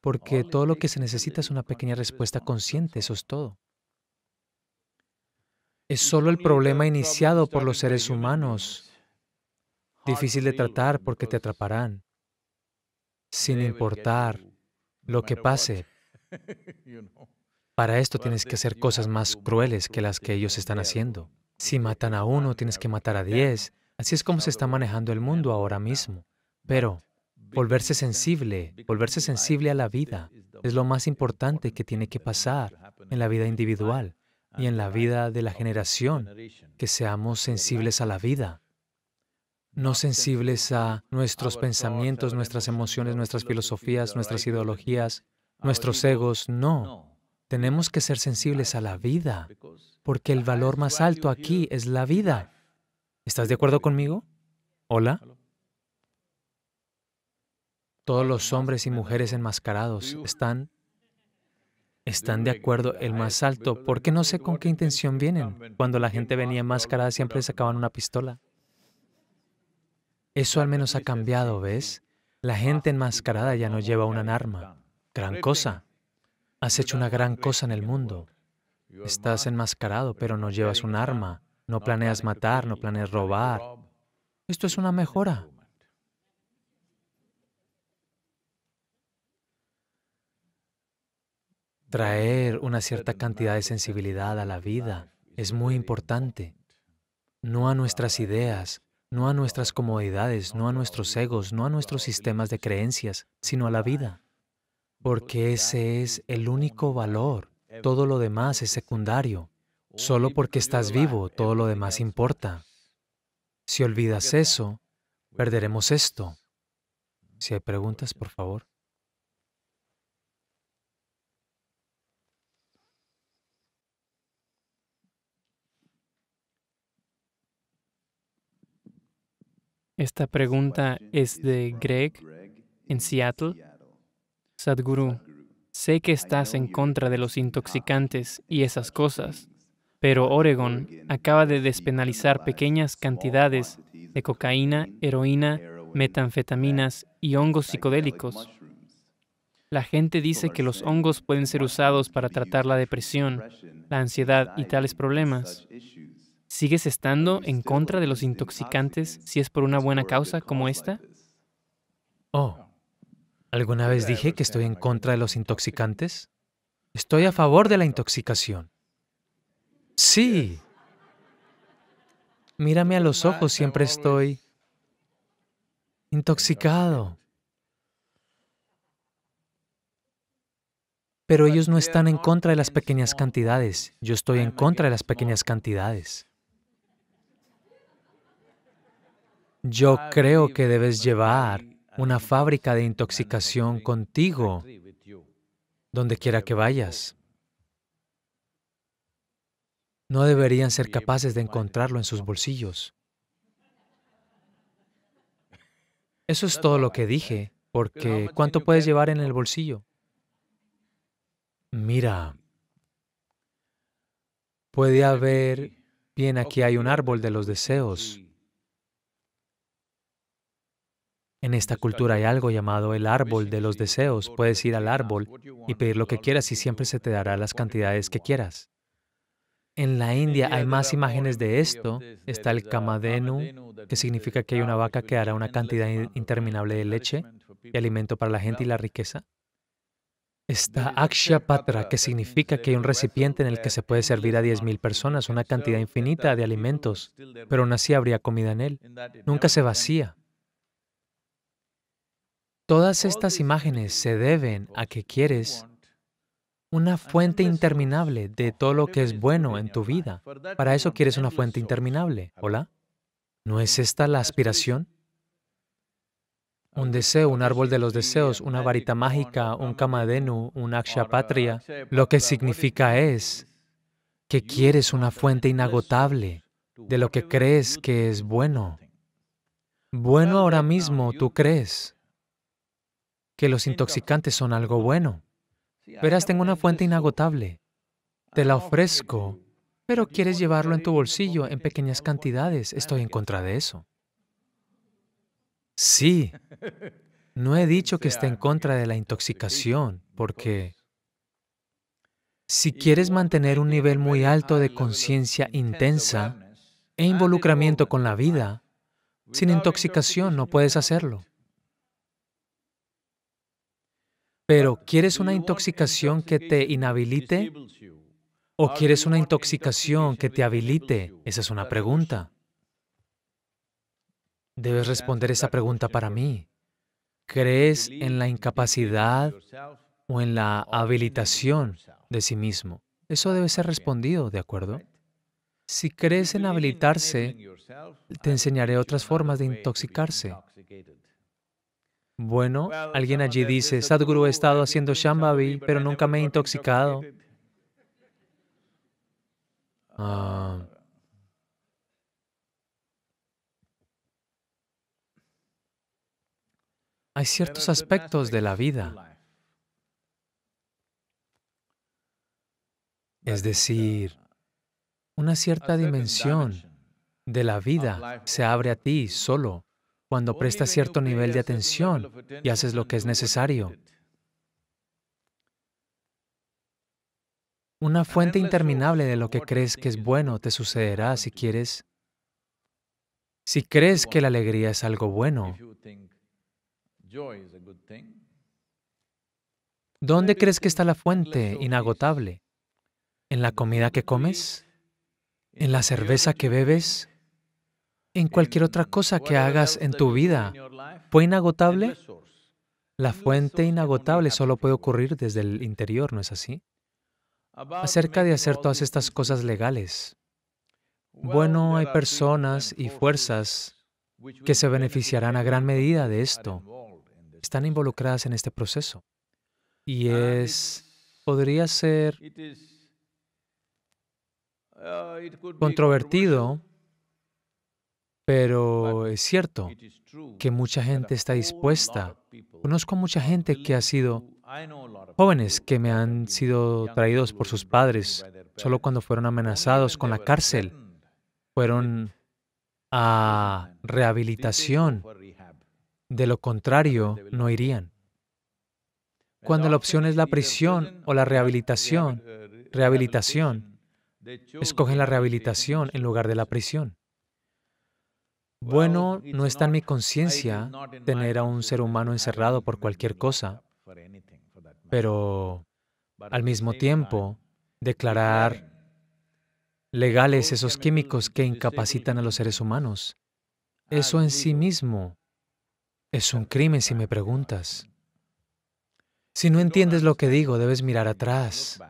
porque todo lo que se necesita es una pequeña respuesta consciente, eso es todo. Es solo el problema iniciado por los seres humanos, difícil de tratar porque te atraparán, sin importar lo que pase. Para esto tienes que hacer cosas más crueles que las que ellos están haciendo. Si matan a uno, tienes que matar a diez. Así es como se está manejando el mundo ahora mismo. Pero volverse sensible, volverse sensible a la vida, es lo más importante que tiene que pasar en la vida individual y en la vida de la generación, que seamos sensibles a la vida, no sensibles a nuestros pensamientos, nuestras emociones, nuestras filosofías, nuestras ideologías, nuestros egos, no. Tenemos que ser sensibles a la vida, porque el valor más alto aquí es la vida. ¿Estás de acuerdo conmigo? Hola. Todos los hombres y mujeres enmascarados están están de acuerdo el más alto, porque no sé con qué intención vienen. Cuando la gente venía enmascarada siempre sacaban una pistola. Eso al menos ha cambiado, ¿ves? La ah, gente enmascarada ya no lleva un arma. Gran cosa. Has hecho una gran cosa en el mundo. Estás enmascarado, pero no llevas un arma. No planeas matar, no planeas robar. Esto es una mejora. Traer una cierta cantidad de sensibilidad a la vida es muy importante. No a nuestras ideas, no a nuestras comodidades, no a nuestros egos, no a nuestros sistemas de creencias, sino a la vida. Porque ese es el único valor. Todo lo demás es secundario. Solo porque estás vivo, todo lo demás importa. Si olvidas eso, perderemos esto. Si hay preguntas, por favor. Esta pregunta es de Greg en Seattle. Sadhguru, sé que estás en contra de los intoxicantes y esas cosas, pero Oregon acaba de despenalizar pequeñas cantidades de cocaína, heroína, metanfetaminas y hongos psicodélicos. La gente dice que los hongos pueden ser usados para tratar la depresión, la ansiedad y tales problemas. ¿Sigues estando en contra de los intoxicantes si es por una buena causa como esta? Oh, ¿alguna vez dije que estoy en contra de los intoxicantes? Estoy a favor de la intoxicación. Sí. Mírame a los ojos, siempre estoy intoxicado. Pero ellos no están en contra de las pequeñas cantidades. Yo estoy en contra de las pequeñas cantidades. Yo creo que debes llevar una fábrica de intoxicación contigo donde quiera que vayas no deberían ser capaces de encontrarlo en sus bolsillos. Eso es todo lo que dije, porque ¿cuánto puedes llevar en el bolsillo? Mira, puede haber, bien, aquí hay un árbol de los deseos. En esta cultura hay algo llamado el árbol de los deseos. Puedes ir al árbol y pedir lo que quieras y siempre se te dará las cantidades que quieras. En la India hay más imágenes de esto. Este, está el Kamadenu, que significa que hay una vaca que hará una cantidad interminable de leche y alimento para la gente y la riqueza. Está akshapatra, Patra, que significa que hay un recipiente en el que se puede servir a 10.000 personas, una cantidad infinita de alimentos, pero aún así habría comida en él. Nunca se vacía. Todas estas imágenes se deben a que quieres una fuente interminable de todo lo que es bueno en tu vida. Para eso quieres una fuente interminable. ¿Hola? ¿No es esta la aspiración? Un deseo, un árbol de los deseos, una varita mágica, un kamadenu, un akshapatria. patria, eh, lo que significa es que quieres una fuente inagotable de lo que crees que es bueno. Bueno ahora mismo tú crees que los intoxicantes son algo bueno. Verás, tengo una fuente inagotable. Te la ah, ofrezco, pero quieres llevarlo en tu bolsillo en pequeñas cantidades. Estoy en contra de eso. Sí. No he dicho que esté en contra de la intoxicación, porque si quieres mantener un nivel muy alto ah, de conciencia intensa e ah, involucramiento con la vida, sin intoxicación no puedes hacerlo. Pero ¿quieres una intoxicación que te inhabilite? ¿O quieres una intoxicación que te habilite? Esa es una pregunta. Debes responder esa pregunta para mí. ¿Crees en la incapacidad o en la habilitación de sí mismo? Eso debe ser respondido, ¿de acuerdo? Si crees en habilitarse, te enseñaré otras formas de intoxicarse. Bueno, alguien allí dice, Sadhguru, he estado eh, haciendo Shambhavi, pero nunca me he intoxicado. Ah. Hay ciertos aspectos de la vida. Es uh, decir, una cierta dimensión de la vida se abre a ti solo cuando prestas cierto nivel de atención y haces lo que es necesario. Una fuente interminable de lo que crees que es bueno te sucederá si quieres. Si crees que la alegría es algo bueno, ¿dónde crees que está la fuente inagotable? ¿En la comida que comes? ¿En la cerveza que bebes? en cualquier otra cosa que hagas en tu vida. ¿Fue inagotable? La fuente inagotable solo puede ocurrir desde el interior, ¿no es así? Acerca de hacer todas estas cosas legales. Bueno, hay personas y fuerzas que se beneficiarán a gran medida de esto. Están involucradas en este proceso. Y es, podría ser uh, controvertido pero es cierto que mucha gente está dispuesta. Conozco mucha gente que ha sido jóvenes que me han sido traídos por sus padres solo cuando fueron amenazados con la cárcel. Fueron a rehabilitación. De lo contrario, no irían. Cuando la opción es la prisión o la rehabilitación, rehabilitación, escogen la rehabilitación en lugar de la prisión. Bueno, no está en mi conciencia tener a un ser humano encerrado por cualquier cosa, pero al mismo tiempo declarar legales esos químicos que incapacitan a los seres humanos. Eso en sí mismo es un crimen si me preguntas. Si no entiendes lo que digo, debes mirar atrás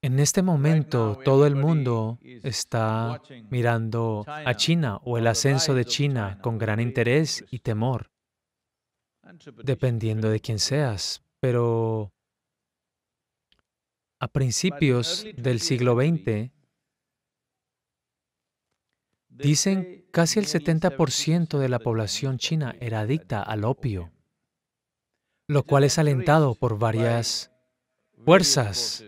en este momento todo el mundo está mirando a China o el ascenso de China con gran interés y temor, dependiendo de quién seas. Pero a principios del siglo XX, dicen casi el 70% de la población china era adicta al opio, lo cual es alentado por varias fuerzas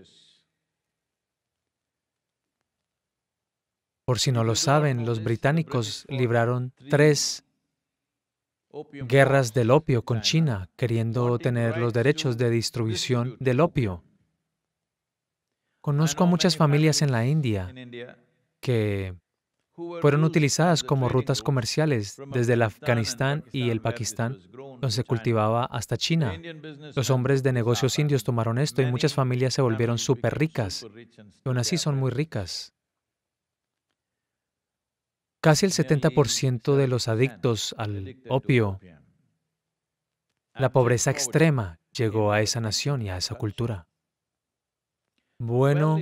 Por si no lo saben, los británicos libraron tres guerras del opio con China, queriendo tener los derechos de distribución del opio. Conozco a muchas familias en la India que fueron utilizadas como rutas comerciales desde el Afganistán y el Pakistán, donde se cultivaba hasta China. Los hombres de negocios indios tomaron esto y muchas familias se volvieron súper ricas. Y aún así son muy ricas. Casi el 70% de los adictos al opio, la pobreza extrema llegó a esa nación y a esa cultura. Bueno,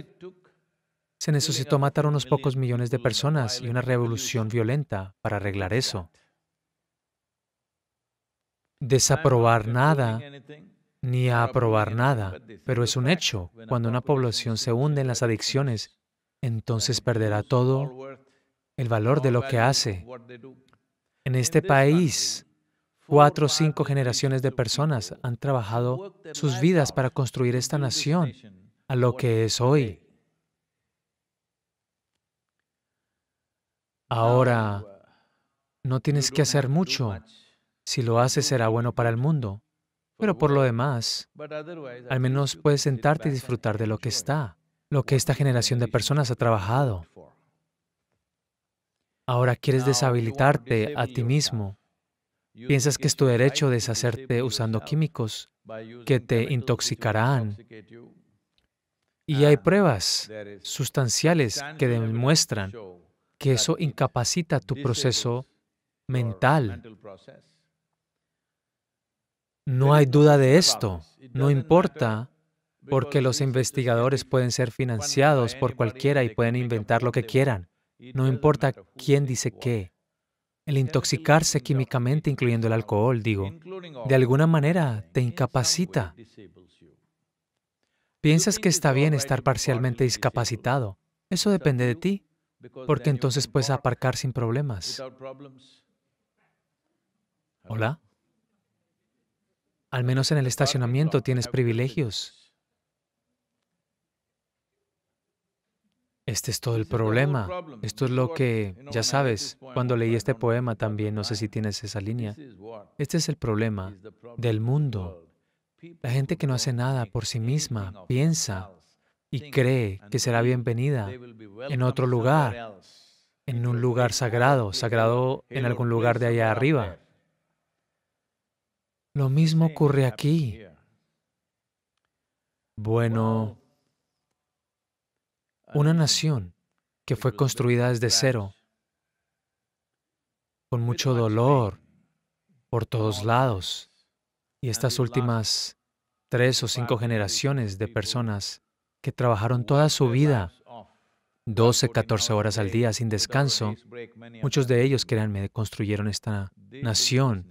se necesitó matar unos pocos millones de personas y una revolución violenta para arreglar eso. Desaprobar nada ni aprobar nada, pero es un hecho. Cuando una población se hunde en las adicciones, entonces perderá todo el valor de lo que hace. En este país, cuatro o cinco generaciones de personas han trabajado sus vidas para construir esta nación a lo que es hoy. Ahora, uh, no tienes que hacer mucho. Si lo haces será bueno para el mundo. Pero por lo demás, al menos puedes sentarte y disfrutar de lo que está, lo que esta generación de personas ha trabajado. Ahora quieres deshabilitarte a ti mismo. Piensas que es tu derecho deshacerte usando químicos que te intoxicarán. Y hay pruebas sustanciales que demuestran que eso incapacita tu proceso mental. No hay duda de esto. No importa porque los investigadores pueden ser financiados por cualquiera y pueden inventar lo que quieran. No importa quién dice qué. El intoxicarse químicamente, incluyendo el alcohol, digo, de alguna manera te incapacita. Piensas que está bien estar parcialmente discapacitado. Eso depende de ti, porque entonces puedes aparcar sin problemas. Hola. Al menos en el estacionamiento tienes privilegios. Este es todo el problema. Esto es lo que, ya sabes, cuando leí este poema también, no sé si tienes esa línea, este es el problema del mundo. La gente que no hace nada por sí misma piensa y cree que será bienvenida en otro lugar, en un lugar sagrado, sagrado en algún lugar de allá arriba. Lo mismo ocurre aquí. Bueno, una nación que fue construida desde cero, con mucho dolor por todos lados. Y estas últimas tres o cinco generaciones de personas que trabajaron toda su vida, 12, 14 horas al día sin descanso, muchos de ellos, créanme, construyeron esta nación.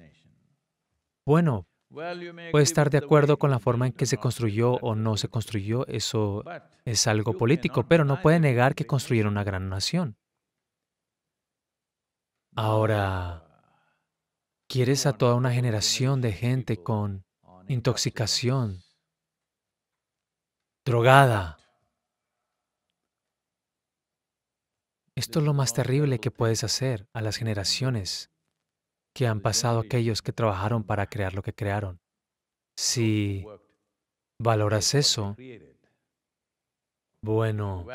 Bueno, Puede estar de acuerdo con la forma en que se construyó o no se construyó, eso es algo político, pero no puede negar que construyeron una gran nación. Ahora, uh, quieres a toda una generación de gente con intoxicación, drogada. Esto es lo más terrible que puedes hacer a las generaciones que han pasado aquellos que trabajaron para crear lo que crearon. Si valoras eso, bueno,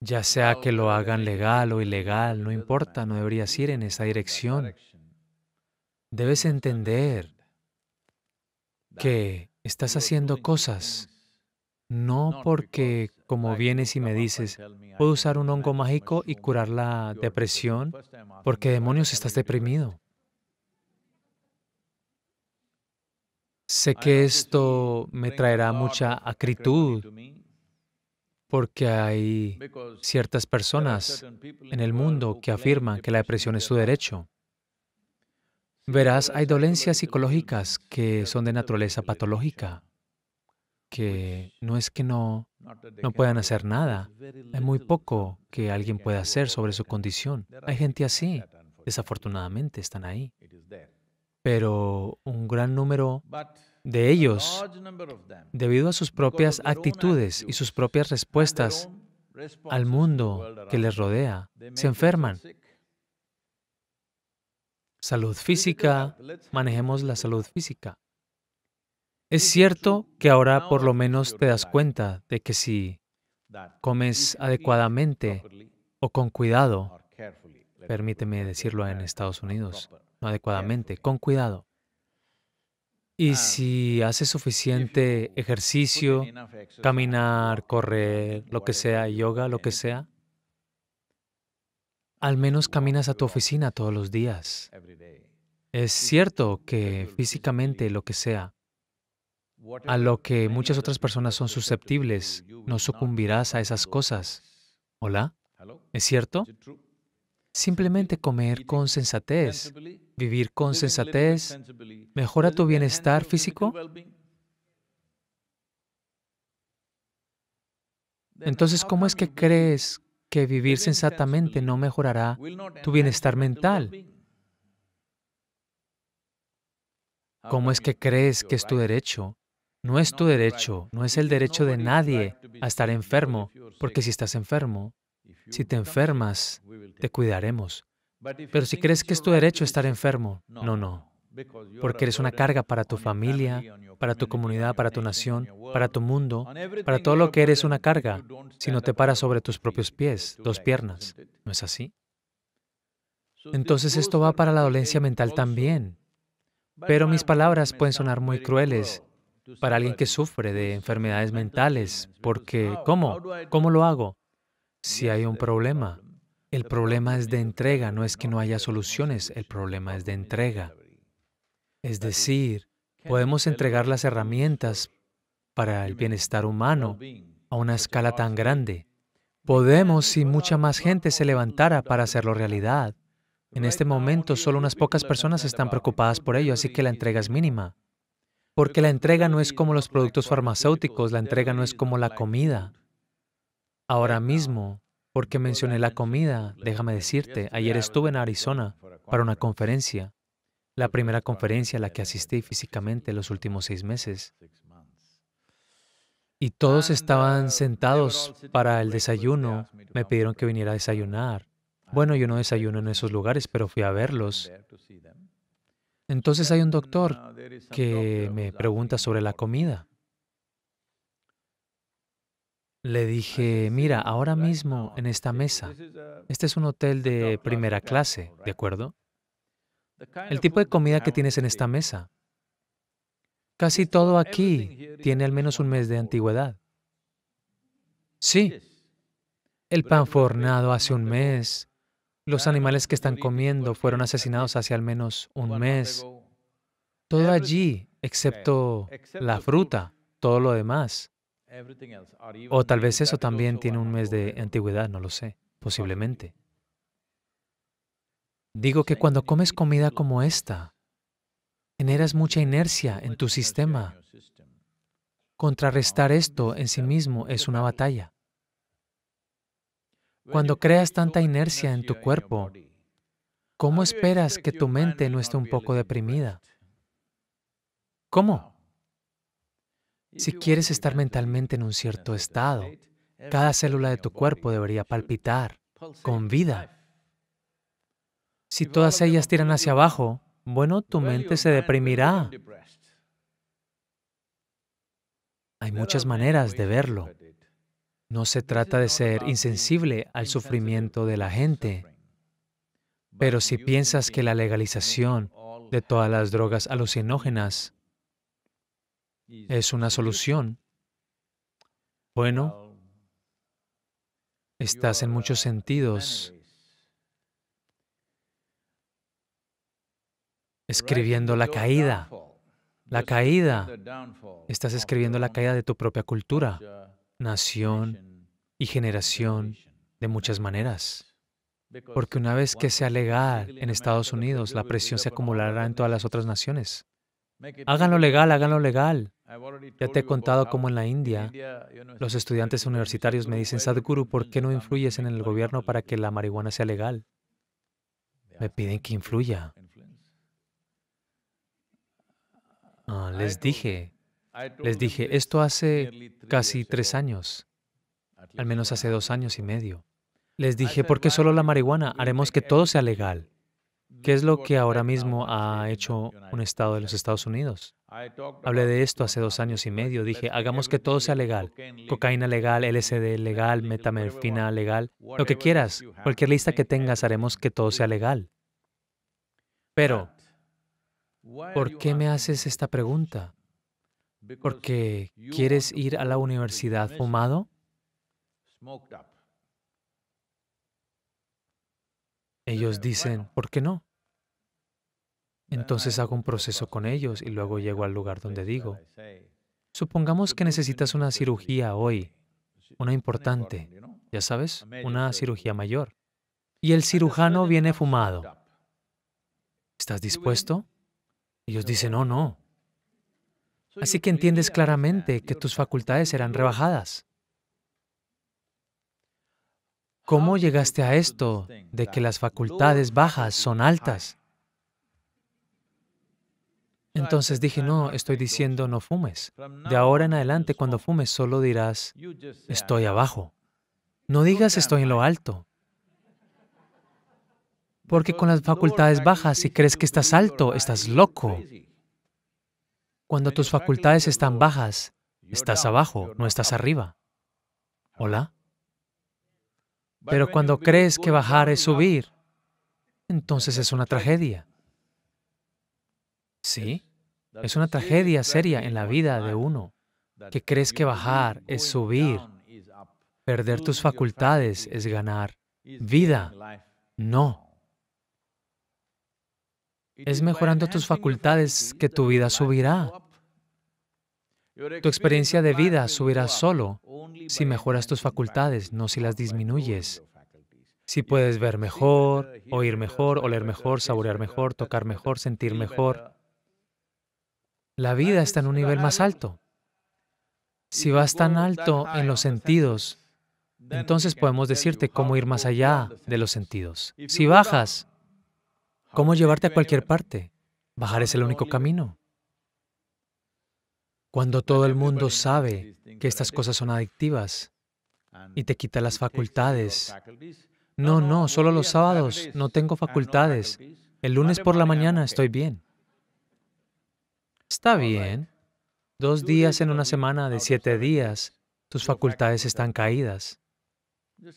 ya sea que lo hagan legal o ilegal, no importa, no deberías ir en esa dirección. Debes entender que estás haciendo cosas no porque como vienes y me dices, puedo usar un hongo mágico y curar la depresión, ¿por qué demonios estás deprimido? Sé que esto me traerá mucha acritud porque hay ciertas personas en el mundo que afirman que la depresión es su derecho. Verás, hay dolencias psicológicas que son de naturaleza patológica, que no es que no no pueden hacer nada. Hay muy poco que alguien pueda hacer sobre su condición. Hay gente así. Desafortunadamente están ahí. Pero un gran número de ellos, debido a sus propias actitudes y sus propias respuestas al mundo que les rodea, se enferman. Salud física, manejemos la salud física. Es cierto que ahora por lo menos te das cuenta de que si comes adecuadamente o con cuidado, permíteme decirlo en Estados Unidos, no adecuadamente, con cuidado. Y ah, si haces suficiente ejercicio, caminar, correr, lo que sea, yoga, lo que sea, al menos caminas a tu oficina todos los días. Es cierto que físicamente, lo que sea, a lo que muchas otras personas son susceptibles. No sucumbirás a esas cosas. ¿Hola? ¿Es cierto? Simplemente comer con sensatez, vivir con sensatez, mejora tu bienestar físico. Entonces, ¿cómo es que crees que vivir sensatamente no mejorará tu bienestar mental? ¿Cómo es que crees que es tu derecho no es tu derecho, no es el derecho de nadie a estar enfermo, porque si estás enfermo, si te enfermas, te cuidaremos. Pero si crees que es tu derecho estar enfermo, no, no, porque eres una carga para tu familia, para tu comunidad, para tu nación, para tu mundo, para todo lo que eres una carga, si no te paras sobre tus propios pies, dos piernas. ¿No es así? Entonces esto va para la dolencia mental también. Pero mis palabras pueden sonar muy crueles para alguien que sufre de enfermedades mentales, eh, porque pues, ¿cómo? ¿Cómo lo hago? Si hay un problema, el problema es de entrega, no es que no haya soluciones, el problema es de entrega. Es decir, podemos entregar las herramientas para el bienestar humano a una escala tan grande. Podemos, si mucha más gente se levantara para hacerlo realidad. En este momento, solo unas pocas personas están preocupadas por ello, así que la entrega es mínima. Porque la entrega no es como los productos farmacéuticos, la entrega no es como la comida. Ahora mismo, porque mencioné la comida, déjame decirte, ayer estuve en Arizona para una conferencia, la primera conferencia a la que asistí físicamente los últimos seis meses. Y todos estaban sentados para el desayuno, me pidieron que viniera a desayunar. Bueno, yo no desayuno en esos lugares, pero fui a verlos entonces hay un doctor que me pregunta sobre la comida. Le dije, mira, ahora mismo en esta mesa, este es un hotel de primera clase, ¿de acuerdo? El tipo de comida que tienes en esta mesa. Casi todo aquí tiene al menos un mes de antigüedad. Sí, el pan fornado hace un mes, los animales que están comiendo fueron asesinados hace al menos un mes. Todo allí, excepto eh, la fruta, todo lo demás. O tal vez eso también tiene un mes de antigüedad, no lo sé, posiblemente. Digo que cuando comes comida como esta, generas mucha inercia en tu sistema. Contrarrestar ah, esto en sí mismo es una batalla. Cuando creas tanta inercia en tu cuerpo, ¿cómo esperas que tu mente no esté un poco deprimida? ¿Cómo? Si quieres estar mentalmente en un cierto estado, cada célula de tu cuerpo debería palpitar con vida. Si todas ellas tiran hacia abajo, bueno, tu mente se deprimirá. Hay muchas maneras de verlo. No se trata de ser insensible al sufrimiento de la gente, pero si piensas que la legalización de todas las drogas alucinógenas es una solución, bueno, estás en muchos sentidos escribiendo la caída. La caída. Estás escribiendo la caída de tu propia cultura nación y generación de muchas maneras. Porque una vez que sea legal en Estados Unidos, la presión se acumulará en todas las otras naciones. Háganlo legal, háganlo legal. Ya te he contado cómo en la India los estudiantes universitarios me dicen, Sadhguru, ¿por qué no influyes en el gobierno para que la marihuana sea legal? Me piden que influya. Ah, les dije, les dije, esto hace casi tres años, al menos hace dos años y medio. Les dije, ¿por qué solo la marihuana? Haremos que todo sea legal. ¿Qué es lo que ahora mismo ha hecho un Estado de los Estados Unidos? Hablé de esto hace dos años y medio. Dije, hagamos que todo sea legal. Cocaína legal, LSD legal, metamorfina legal, lo que quieras. Cualquier lista que tengas, haremos que todo sea legal. Pero, ¿por qué me haces esta pregunta? porque quieres ir a la universidad fumado? Ellos dicen, ¿por qué no? Entonces hago un proceso con ellos y luego llego al lugar donde digo, supongamos que necesitas una cirugía hoy, una importante, ya sabes, una cirugía mayor. Y el cirujano viene fumado. ¿Estás dispuesto? Ellos dicen, no, no, Así que entiendes claramente que tus facultades serán rebajadas. ¿Cómo llegaste a esto de que las facultades bajas son altas? Entonces dije, no, estoy diciendo no fumes. De ahora en adelante, cuando fumes, solo dirás, estoy abajo. No digas estoy en lo alto. Porque con las facultades bajas, si crees que estás alto, estás loco. Cuando tus facultades están bajas, estás abajo, no estás arriba. ¿Hola? Pero cuando crees que bajar es subir, entonces es una tragedia. ¿Sí? Es una tragedia seria en la vida de uno, que crees que bajar es subir, perder tus facultades es ganar vida. No. Es mejorando tus facultades que tu vida subirá. Tu experiencia de vida subirá solo si mejoras tus facultades, no si las disminuyes. Si puedes ver mejor, oír mejor, oler mejor, saborear mejor, tocar mejor, sentir mejor, la vida está en un nivel más alto. Si vas tan alto en los sentidos, entonces podemos decirte cómo ir más allá de los sentidos. Si bajas, ¿Cómo llevarte a cualquier parte? Bajar es el único camino. Cuando todo el mundo sabe que estas cosas son adictivas y te quita las facultades. No, no, solo los sábados no tengo facultades. El lunes por la mañana estoy bien. Está bien. Dos días en una semana de siete días, tus facultades están caídas.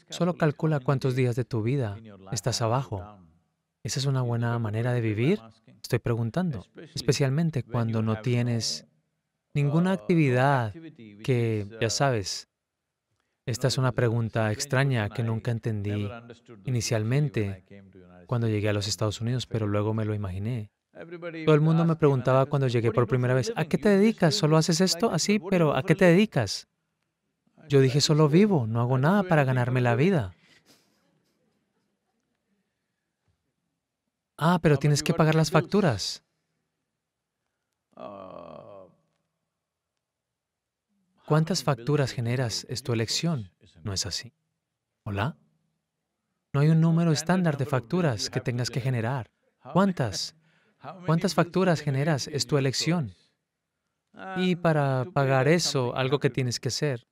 Solo calcula cuántos días de tu vida estás abajo. ¿Esa es una buena manera de vivir? Estoy preguntando, especialmente cuando no tienes ninguna actividad que, ya sabes, esta es una pregunta extraña que nunca entendí inicialmente cuando llegué a los Estados Unidos, pero luego me lo imaginé. Todo el mundo me preguntaba cuando llegué por primera vez, ¿a qué te dedicas? ¿Solo haces esto? Así, pero ¿a qué te dedicas? Yo dije, solo vivo, no hago nada para ganarme la vida. Ah, pero tienes que pagar las facturas. Ah, ¿Cuántas facturas generas? Es tu elección. ¿No es así? ¿Hola? No hay un número estándar de facturas que tengas que generar. ¿Cuántas? ¿Cuántas facturas generas? Es tu elección. Y ah, para pagar eso, algo que tienes que hacer.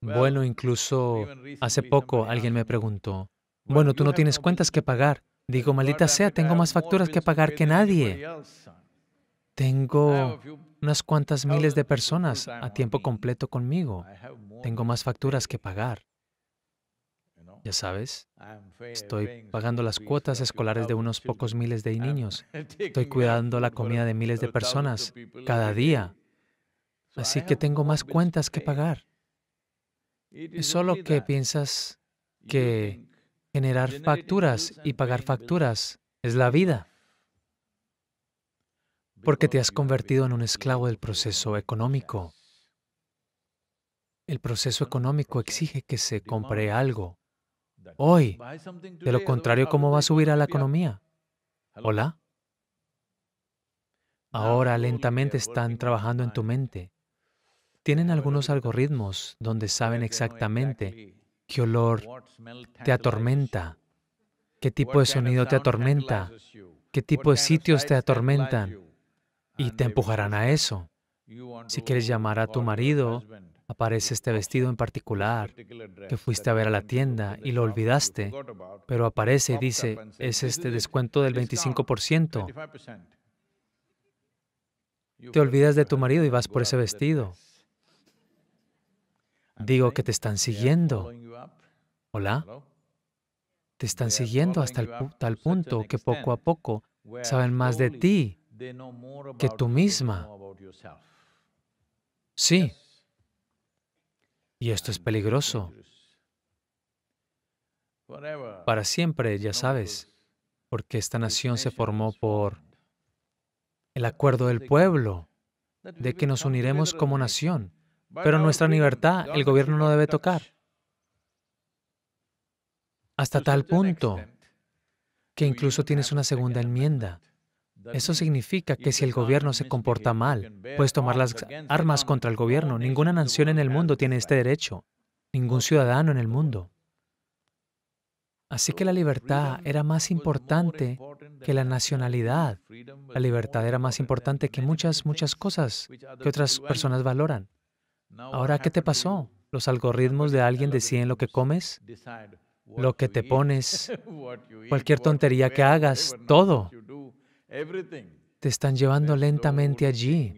Bueno, incluso hace poco alguien me preguntó, bueno, tú no tienes cuentas que pagar, Digo, maldita sea, tengo más facturas que pagar que nadie. Tengo unas cuantas miles de personas a tiempo completo conmigo. Tengo más facturas que pagar. Ya sabes, estoy pagando las cuotas escolares de unos pocos miles de niños. Estoy cuidando la comida de miles de personas cada día. Así que tengo más cuentas que pagar. Es solo que piensas que Generar facturas y pagar facturas es la vida, porque te has convertido en un esclavo del proceso económico. El proceso económico exige que se compre algo hoy. De lo contrario, ¿cómo va a subir a la economía? ¿Hola? Ahora lentamente están trabajando en tu mente. Tienen algunos algoritmos donde saben exactamente ¿Qué olor te atormenta? ¿Qué tipo de sonido te atormenta? ¿Qué tipo de sitios te atormentan? Y te empujarán a eso. Si quieres llamar a tu marido, aparece este vestido en particular que fuiste a ver a la tienda y lo olvidaste, pero aparece y dice, es este descuento del 25%. Te olvidas de tu marido y vas por ese vestido. Digo que te están siguiendo. Hola. Te están siguiendo hasta tal punto que poco a poco saben más de ti que tú misma. Sí. Y esto es peligroso. Para siempre, ya sabes, porque esta nación se formó por el acuerdo del pueblo, de que nos uniremos como nación. Pero nuestra libertad el gobierno no debe tocar hasta tal punto que incluso tienes una segunda enmienda. Eso significa que si el gobierno se comporta mal, puedes tomar las armas contra el gobierno. Ninguna nación en el mundo tiene este derecho, ningún ciudadano en el mundo. Así que la libertad era más importante que la nacionalidad. La libertad era más importante que muchas, muchas cosas que otras personas valoran. Ahora, ¿qué te pasó? Los algoritmos de alguien deciden lo que comes, lo que te pones, cualquier tontería que hagas, eh, todo, te están llevando lentamente allí.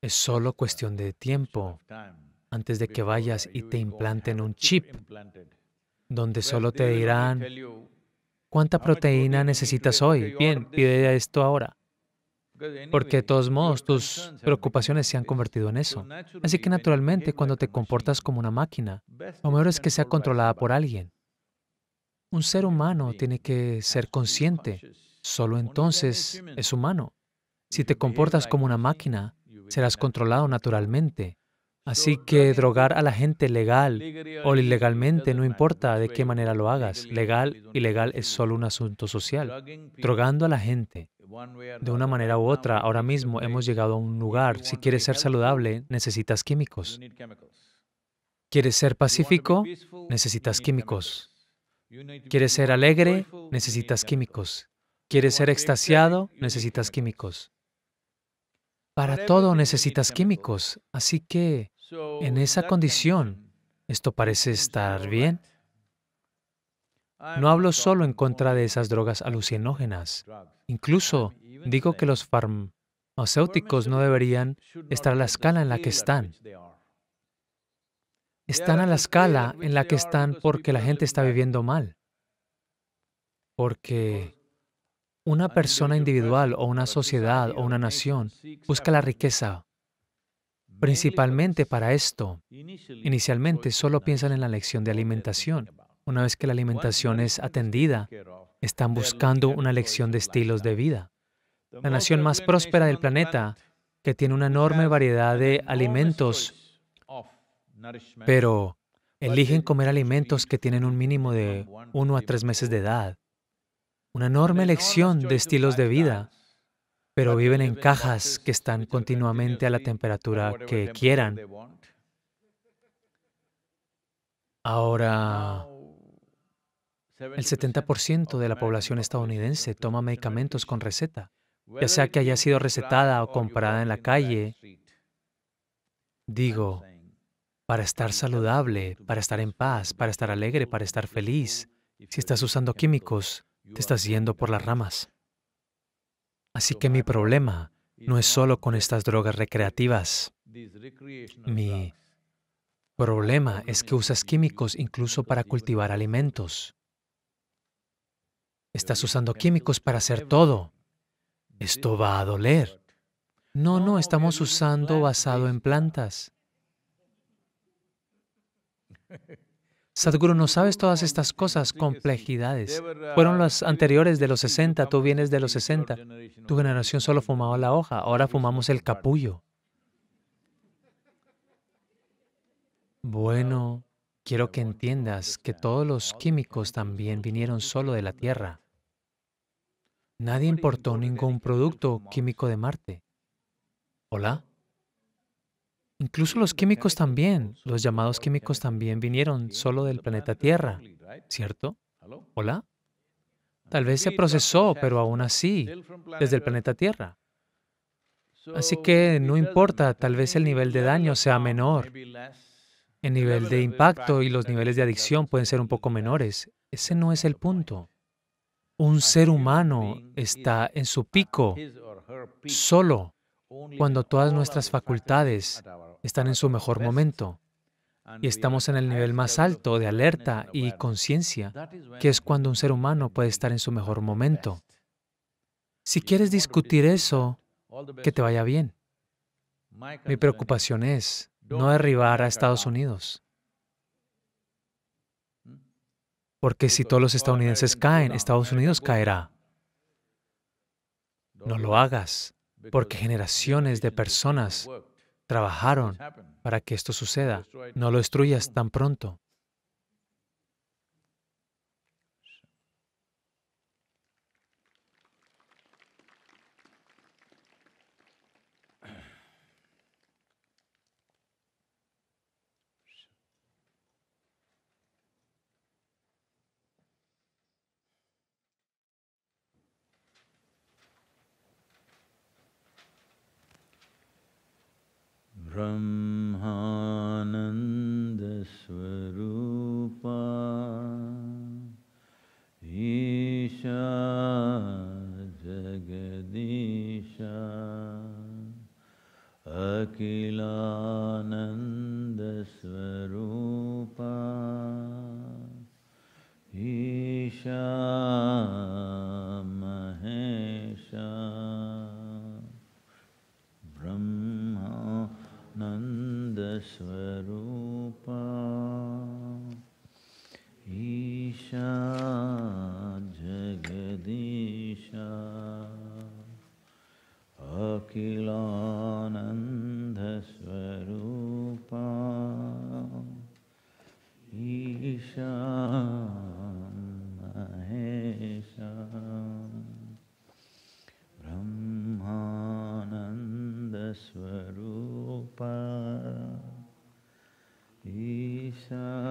Es solo cuestión de tiempo antes de que vayas y te implanten un chip donde solo te dirán cuánta proteína necesitas hoy. Bien, pide esto ahora porque de todos modos tus preocupaciones se han convertido en eso. Así que naturalmente cuando te comportas como una máquina, lo mejor es que sea controlada por alguien. Un ser humano tiene que ser consciente, solo entonces es humano. Si te comportas como una máquina, serás controlado naturalmente. Así que drogar a la gente legal o ilegalmente no importa de qué manera lo hagas. Legal, ilegal es solo un asunto social. Drogando a la gente de una manera u otra, ahora mismo hemos llegado a un lugar. Si quieres ser saludable, necesitas químicos. ¿Quieres ser pacífico? Necesitas químicos. ¿Quieres ser alegre? Necesitas químicos. ¿Quieres ser extasiado? Necesitas químicos. Para todo necesitas químicos. Así que, en esa condición, esto parece estar bien. No hablo solo en contra de esas drogas alucinógenas. Incluso digo que los farmacéuticos no deberían estar a la escala en la que están. Están a la escala en la que están porque la gente está viviendo mal. Porque una persona individual o una sociedad o una nación busca la riqueza principalmente para esto. Inicialmente solo piensan en la lección de alimentación, una vez que la alimentación es atendida, están buscando una lección de estilos de vida. La nación más próspera del planeta, que tiene una enorme variedad de alimentos, pero eligen comer alimentos que tienen un mínimo de uno a tres meses de edad. Una enorme lección de estilos de vida, pero viven en cajas que están continuamente a la temperatura que quieran. Ahora, el 70% de la población estadounidense toma medicamentos con receta, ya sea que haya sido recetada o comprada en la calle. Digo, para estar saludable, para estar en paz, para estar alegre, para estar feliz, si estás usando químicos, te estás yendo por las ramas. Así que mi problema no es solo con estas drogas recreativas. Mi problema es que usas químicos incluso para cultivar alimentos. Estás usando químicos para hacer todo. Esto va a doler. No, no, estamos usando basado en plantas. Sadhguru, no sabes todas estas cosas, complejidades. Fueron las anteriores de los 60, tú vienes de los 60. Tu generación solo fumaba la hoja, ahora fumamos el capullo. Bueno, quiero que entiendas que todos los químicos también vinieron solo de la Tierra. Nadie importó ningún producto químico de Marte. ¿Hola? Incluso los químicos también, los llamados químicos también vinieron solo del planeta Tierra, ¿cierto? ¿Hola? Tal vez se procesó, pero aún así, desde el planeta Tierra. Así que no importa, tal vez el nivel de daño sea menor. El nivel de impacto y los niveles de adicción pueden ser un poco menores. Ese no es el punto un ser humano está en su pico solo cuando todas nuestras facultades están en su mejor momento y estamos en el nivel más alto de alerta y conciencia, que es cuando un ser humano puede estar en su mejor momento. Si quieres discutir eso, que te vaya bien. Mi preocupación es no derribar a Estados Unidos. Porque si todos los estadounidenses caen, Estados Unidos caerá. No lo hagas, porque generaciones de personas trabajaron para que esto suceda. No lo destruyas tan pronto. ब्रह्मानन्दस्वरूपा ईशा जगदीशा अखिलानन्दस्वरूपा ईशा अखिलानन्दस्वरूपा ईशा महेशा ब्रह्मानन्दस्वरूपा ईशा